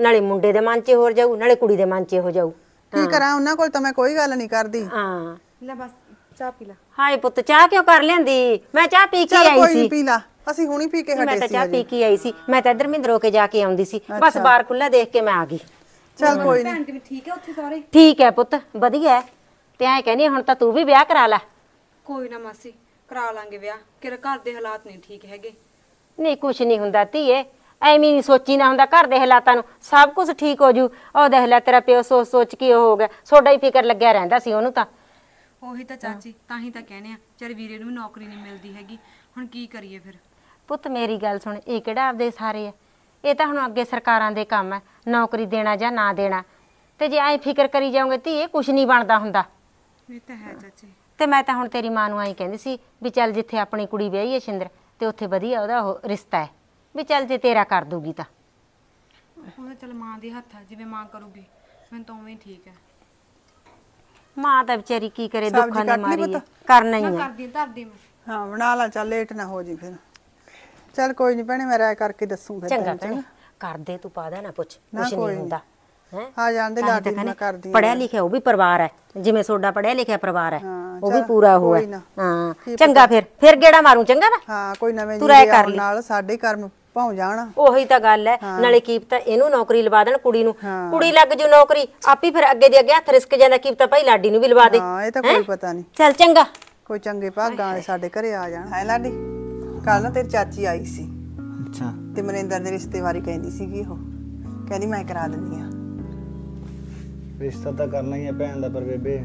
ਨਾਲੇ ਮੁੰਡੇ ਦੇ ਮਨ 'ਚ ਹੋਰ ਜਾਊ ਨਾਲੇ ਕੁੜੀ ਦੇ ਮਨ 'ਚ ਹੋ ਜਾਊ ਕੀ ਕਰਾਂ ਉਹਨਾਂ ਕੋਲ ਤਾਂ ਮੈਂ ਕੋਈ ਗੱਲ ਨਹੀਂ ਕਰਦੀ ਹਾਂ
ਲੈ ਬਸ ਚਾਹ ਪੀ ਲੈ
ਹਾਏ ਪੁੱਤ ਚਾਹ ਕਿਉਂ ਕਰ ਲੈਂਦੀ ਮੈਂ ਚਾਹ ਪੀ ਕੇ ਆਈ ਸੀ ਕੋਈ ਪੀ
ਲੈ ਅਸੀਂ ਹੁਣੀ ਪੀ ਕੇ ਹਟੇ ਸੀ ਮੈਂ ਤਾਂ ਚਾਹ ਪੀ
ਕੇ ਆਈ ਸੀ ਮੈਂ ਤਾਂ ਇਧਰ ਮਿੰਦਰੋ ਕੇ ਜਾ ਕੇ ਆਉਂਦੀ ਸੀ ਬਸ ਬਾਰ ਖੁੱਲਾ ਦੇਖ ਕੇ ਮੈਂ ਆ ਗਈ
ਚਲ ਕੋਈ ਨਹੀਂ ਭੈਣ ਜੀ ਠੀਕ ਹੈ ਉੱਥੇ ਸਾਰੇ
ਠੀਕ ਹੈ ਪੁੱਤ ਵਧੀਆ ਤੇ ਐ ਕਹਿੰਦੀ ਹੁਣ ਤਾਂ ਤੂੰ ਵੀ ਵਿਆਹ ਕਰਾ ਲੈ
ਕੋਈ ਨਾ ਮਾਸੀ ਕਰਾ ਲਾਂਗੇ ਵਿਆਹ ਕਿਰ ਘਰ ਦੇ ਹਾਲਾਤ ਨਹੀਂ ਠੀਕ ਹੈਗੇ
ਨਹੀਂ ਕੁਛ ਨਹੀਂ ਹੁੰਦਾ ਧੀਏ ਐਵੇਂ ਨਹੀਂ ਸੋਚੀ ਨਾ ਹੁੰਦਾ ਘਰ ਦੇ ਹਾਲਾਤਾਂ ਨੂੰ ਸਭ ਕੁਝ ਠੀਕ ਹੋ ਜੂ ਉਹ ਦੇਖ ਲੈ ਤੇਰਾ ਪਿਓ ਸੋਚ ਸੋਚ ਕੇ ਉਹ ਹੋ ਗਿਆ ਸੋਡਾ ਹੀ ਫਿਕਰ ਲੱਗਿਆ ਰਹਿੰਦਾ ਸੀ ਉਹਨੂੰ ਤਾਂ
ਉਹੀ ਤਾਂ ਚਾਚੀ ਤਾਂ ਹੀ ਤਾਂ ਕਹਿੰਦੇ ਆ ਚਰ ਵੀਰੇ ਨੂੰ ਵੀ ਨੌਕਰੀ ਨਹੀਂ ਮਿਲਦੀ ਹੈਗੀ ਹੁਣ ਕੀ ਕਰੀਏ ਫਿਰ
ਪੁੱਤ ਮੇਰੀ ਗੱਲ ਸੁਣ ਇਹ ਕਿਹੜਾ ਆਪਦੇ ਸਾਰੇ ਆ ਇਹ ਤਾਂ ਹੁਣ ਅੱਗੇ ਸਰਕਾਰਾਂ ਦੇ ਕੰਮ ਆ ਨੌਕਰੀ ਦੇਣਾ ਜਾਂ ਨਾ ਦੇਣਾ ਤੇ ਜੇ ਐਂ ਫਿਕਰ ਕਰੀ ਜਾਓਗੇ ਧੀਏ ਕੁਝ ਨਹੀਂ ਬਣਦਾ ਹੁੰਦਾ
ਇਹ ਤਾਂ ਹੈ ਚਾਚੀ
ਤੇ ਮੈਂ ਤਾਂ ਹੁਣ ਤੇਰੀ ਮਾਂ ਨੂੰ ਆਈ ਕਹਿੰਦੀ ਸੀ ਵੀ ਚੱਲ ਜਿੱਥੇ ਆਪਣੀ ਕੁੜੀ ਵਿਆਹੀ ਹੈ ਸ਼ਿੰਦਰ ਤੇ ਉੱਥੇ ਵਧੀਆ ਉਹਦਾ ਉਹ ਰਿਸ਼ਤਾ ਹੈ ਵੀ ਚੱਲ ਜੇ ਤੇਰਾ ਕਰ ਦੂਗੀ ਤਾਂ
ਹੁਣ ਚਲ ਮਾਂ ਦੇ ਹੱਥ ਆ ਜਿਵੇਂ ਮਾਂ ਕਰੂਗੀ ਮੈਨੂੰ ਤਾਂ ਉਵੇਂ ਠੀਕ ਹੈ
ਮਾਂ ਤਾਂ ਵਿਚਾਰੀ ਕੀ ਕਰੇ ਦੁੱਖਾਂ ਦੀ ਮਾਰੀ ਹੈ। ਪੁੱਤ? ਕਰਨਾ ਹੀ ਮੈਂ ਕਰਦੀ
ਧਰਦੀ ਮੈਂ ਹਾਂ ਬਣਾ ਲਾ ਚੱਲ ਲੇਟ ਨਾ ਹੋ ਜੀ ਫਿਰ ਚੱਲ ਕੋਈ ਨਹੀਂ ਭੈਣੇ ਮੈਂ ਰਾਇ ਕਰਕੇ ਦੱਸੂ ਫਿਰ ਚੰਗਾ ਕਰਦੇ ਤੂੰ ਪਾ ਦੇ ਨਾ ਪੁੱਛ ਕੁਛ ਨਹੀਂ ਹੁੰਦਾ ਹਾਂ ਆ ਜਾਂਦੇ ਲਾਡੀ ਨਾ ਕਰਦੀ ਪੜਿਆ
ਲਿਖਿਆ ਉਹ ਵੀ ਪਰਿਵਾਰ ਹੈ ਜਿਵੇਂ ਸੋਡਾ ਪੜਿਆ ਲਿਖਿਆ ਪਰਿਵਾਰ ਹੈ ਉਹ ਵੀ
ਪੂਰਾ ਹੋਇਆ ਹਾਂ ਚੰਗਾ
ਫਿਰ ਫਿਰ ਗੇੜਾ
ਮਾਰੂ ਚੰਗਾ ਨਾ ਹਾਂ ਕੋਈ ਨਵੇਂ ਜੀ ਨਾਲ ਸਾਡੇ ਕਰਮ ਪਾਉ ਜਾਣਾ ਉਹੀ ਤਾਂ ਗੱਲ ਹੈ ਨਾਲੇ
ਕੀਪ ਤਾਂ ਇਹਨੂੰ ਨੌਕਰੀ ਲਵਾ ਦੇਣ ਕੁੜੀ ਨੂੰ ਕੁੜੀ ਲੱਗ ਜੂ ਨੌਕਰੀ ਆਪੀ ਫਿਰ ਅੱਗੇ ਦੇ ਅੱਗੇ ਹੱਥ ਰਿਸਕ ਜਾਂਦਾ ਕੀਪ ਤਾਂ
ਭਾਈ ਲਾਡੀ ਨੂੰ ਵੀ ਲਵਾ ਦੇ ਹਾਂ ਇਹ ਤਾਂ ਕੋਈ ਪਤਾ ਨਹੀਂ ਚੱਲ ਚੰਗਾ ਕੋਈ ਚੰਗੇ ਭਾਗਾਂ ਸਾਡੇ ਘਰੇ ਆ ਜਾਣ ਹੈ ਲਾਡੀ ਕੱਲ ਨਾ ਤੇਰੀ ਚਾਚੀ ਆਈ ਸੀ ਅੱਛਾ ਤੇ ਮਨਿੰਦਰ ਦੇ ਰਿਸ਼ਤੇਵਾਰੀ ਕਹਿੰਦੀ ਸੀਗੀ ਉਹ ਕਹਿੰਦੀ ਮੈਂ ਕਰਾ ਦਿੰਦੀ ਆ
ਰਿਸ਼ਤਾ ਤਾਂ ਕਰਨਾ ਹੀ ਹੈ ਭੈਣ ਦਾ ਪਰ ਬੇਬੇ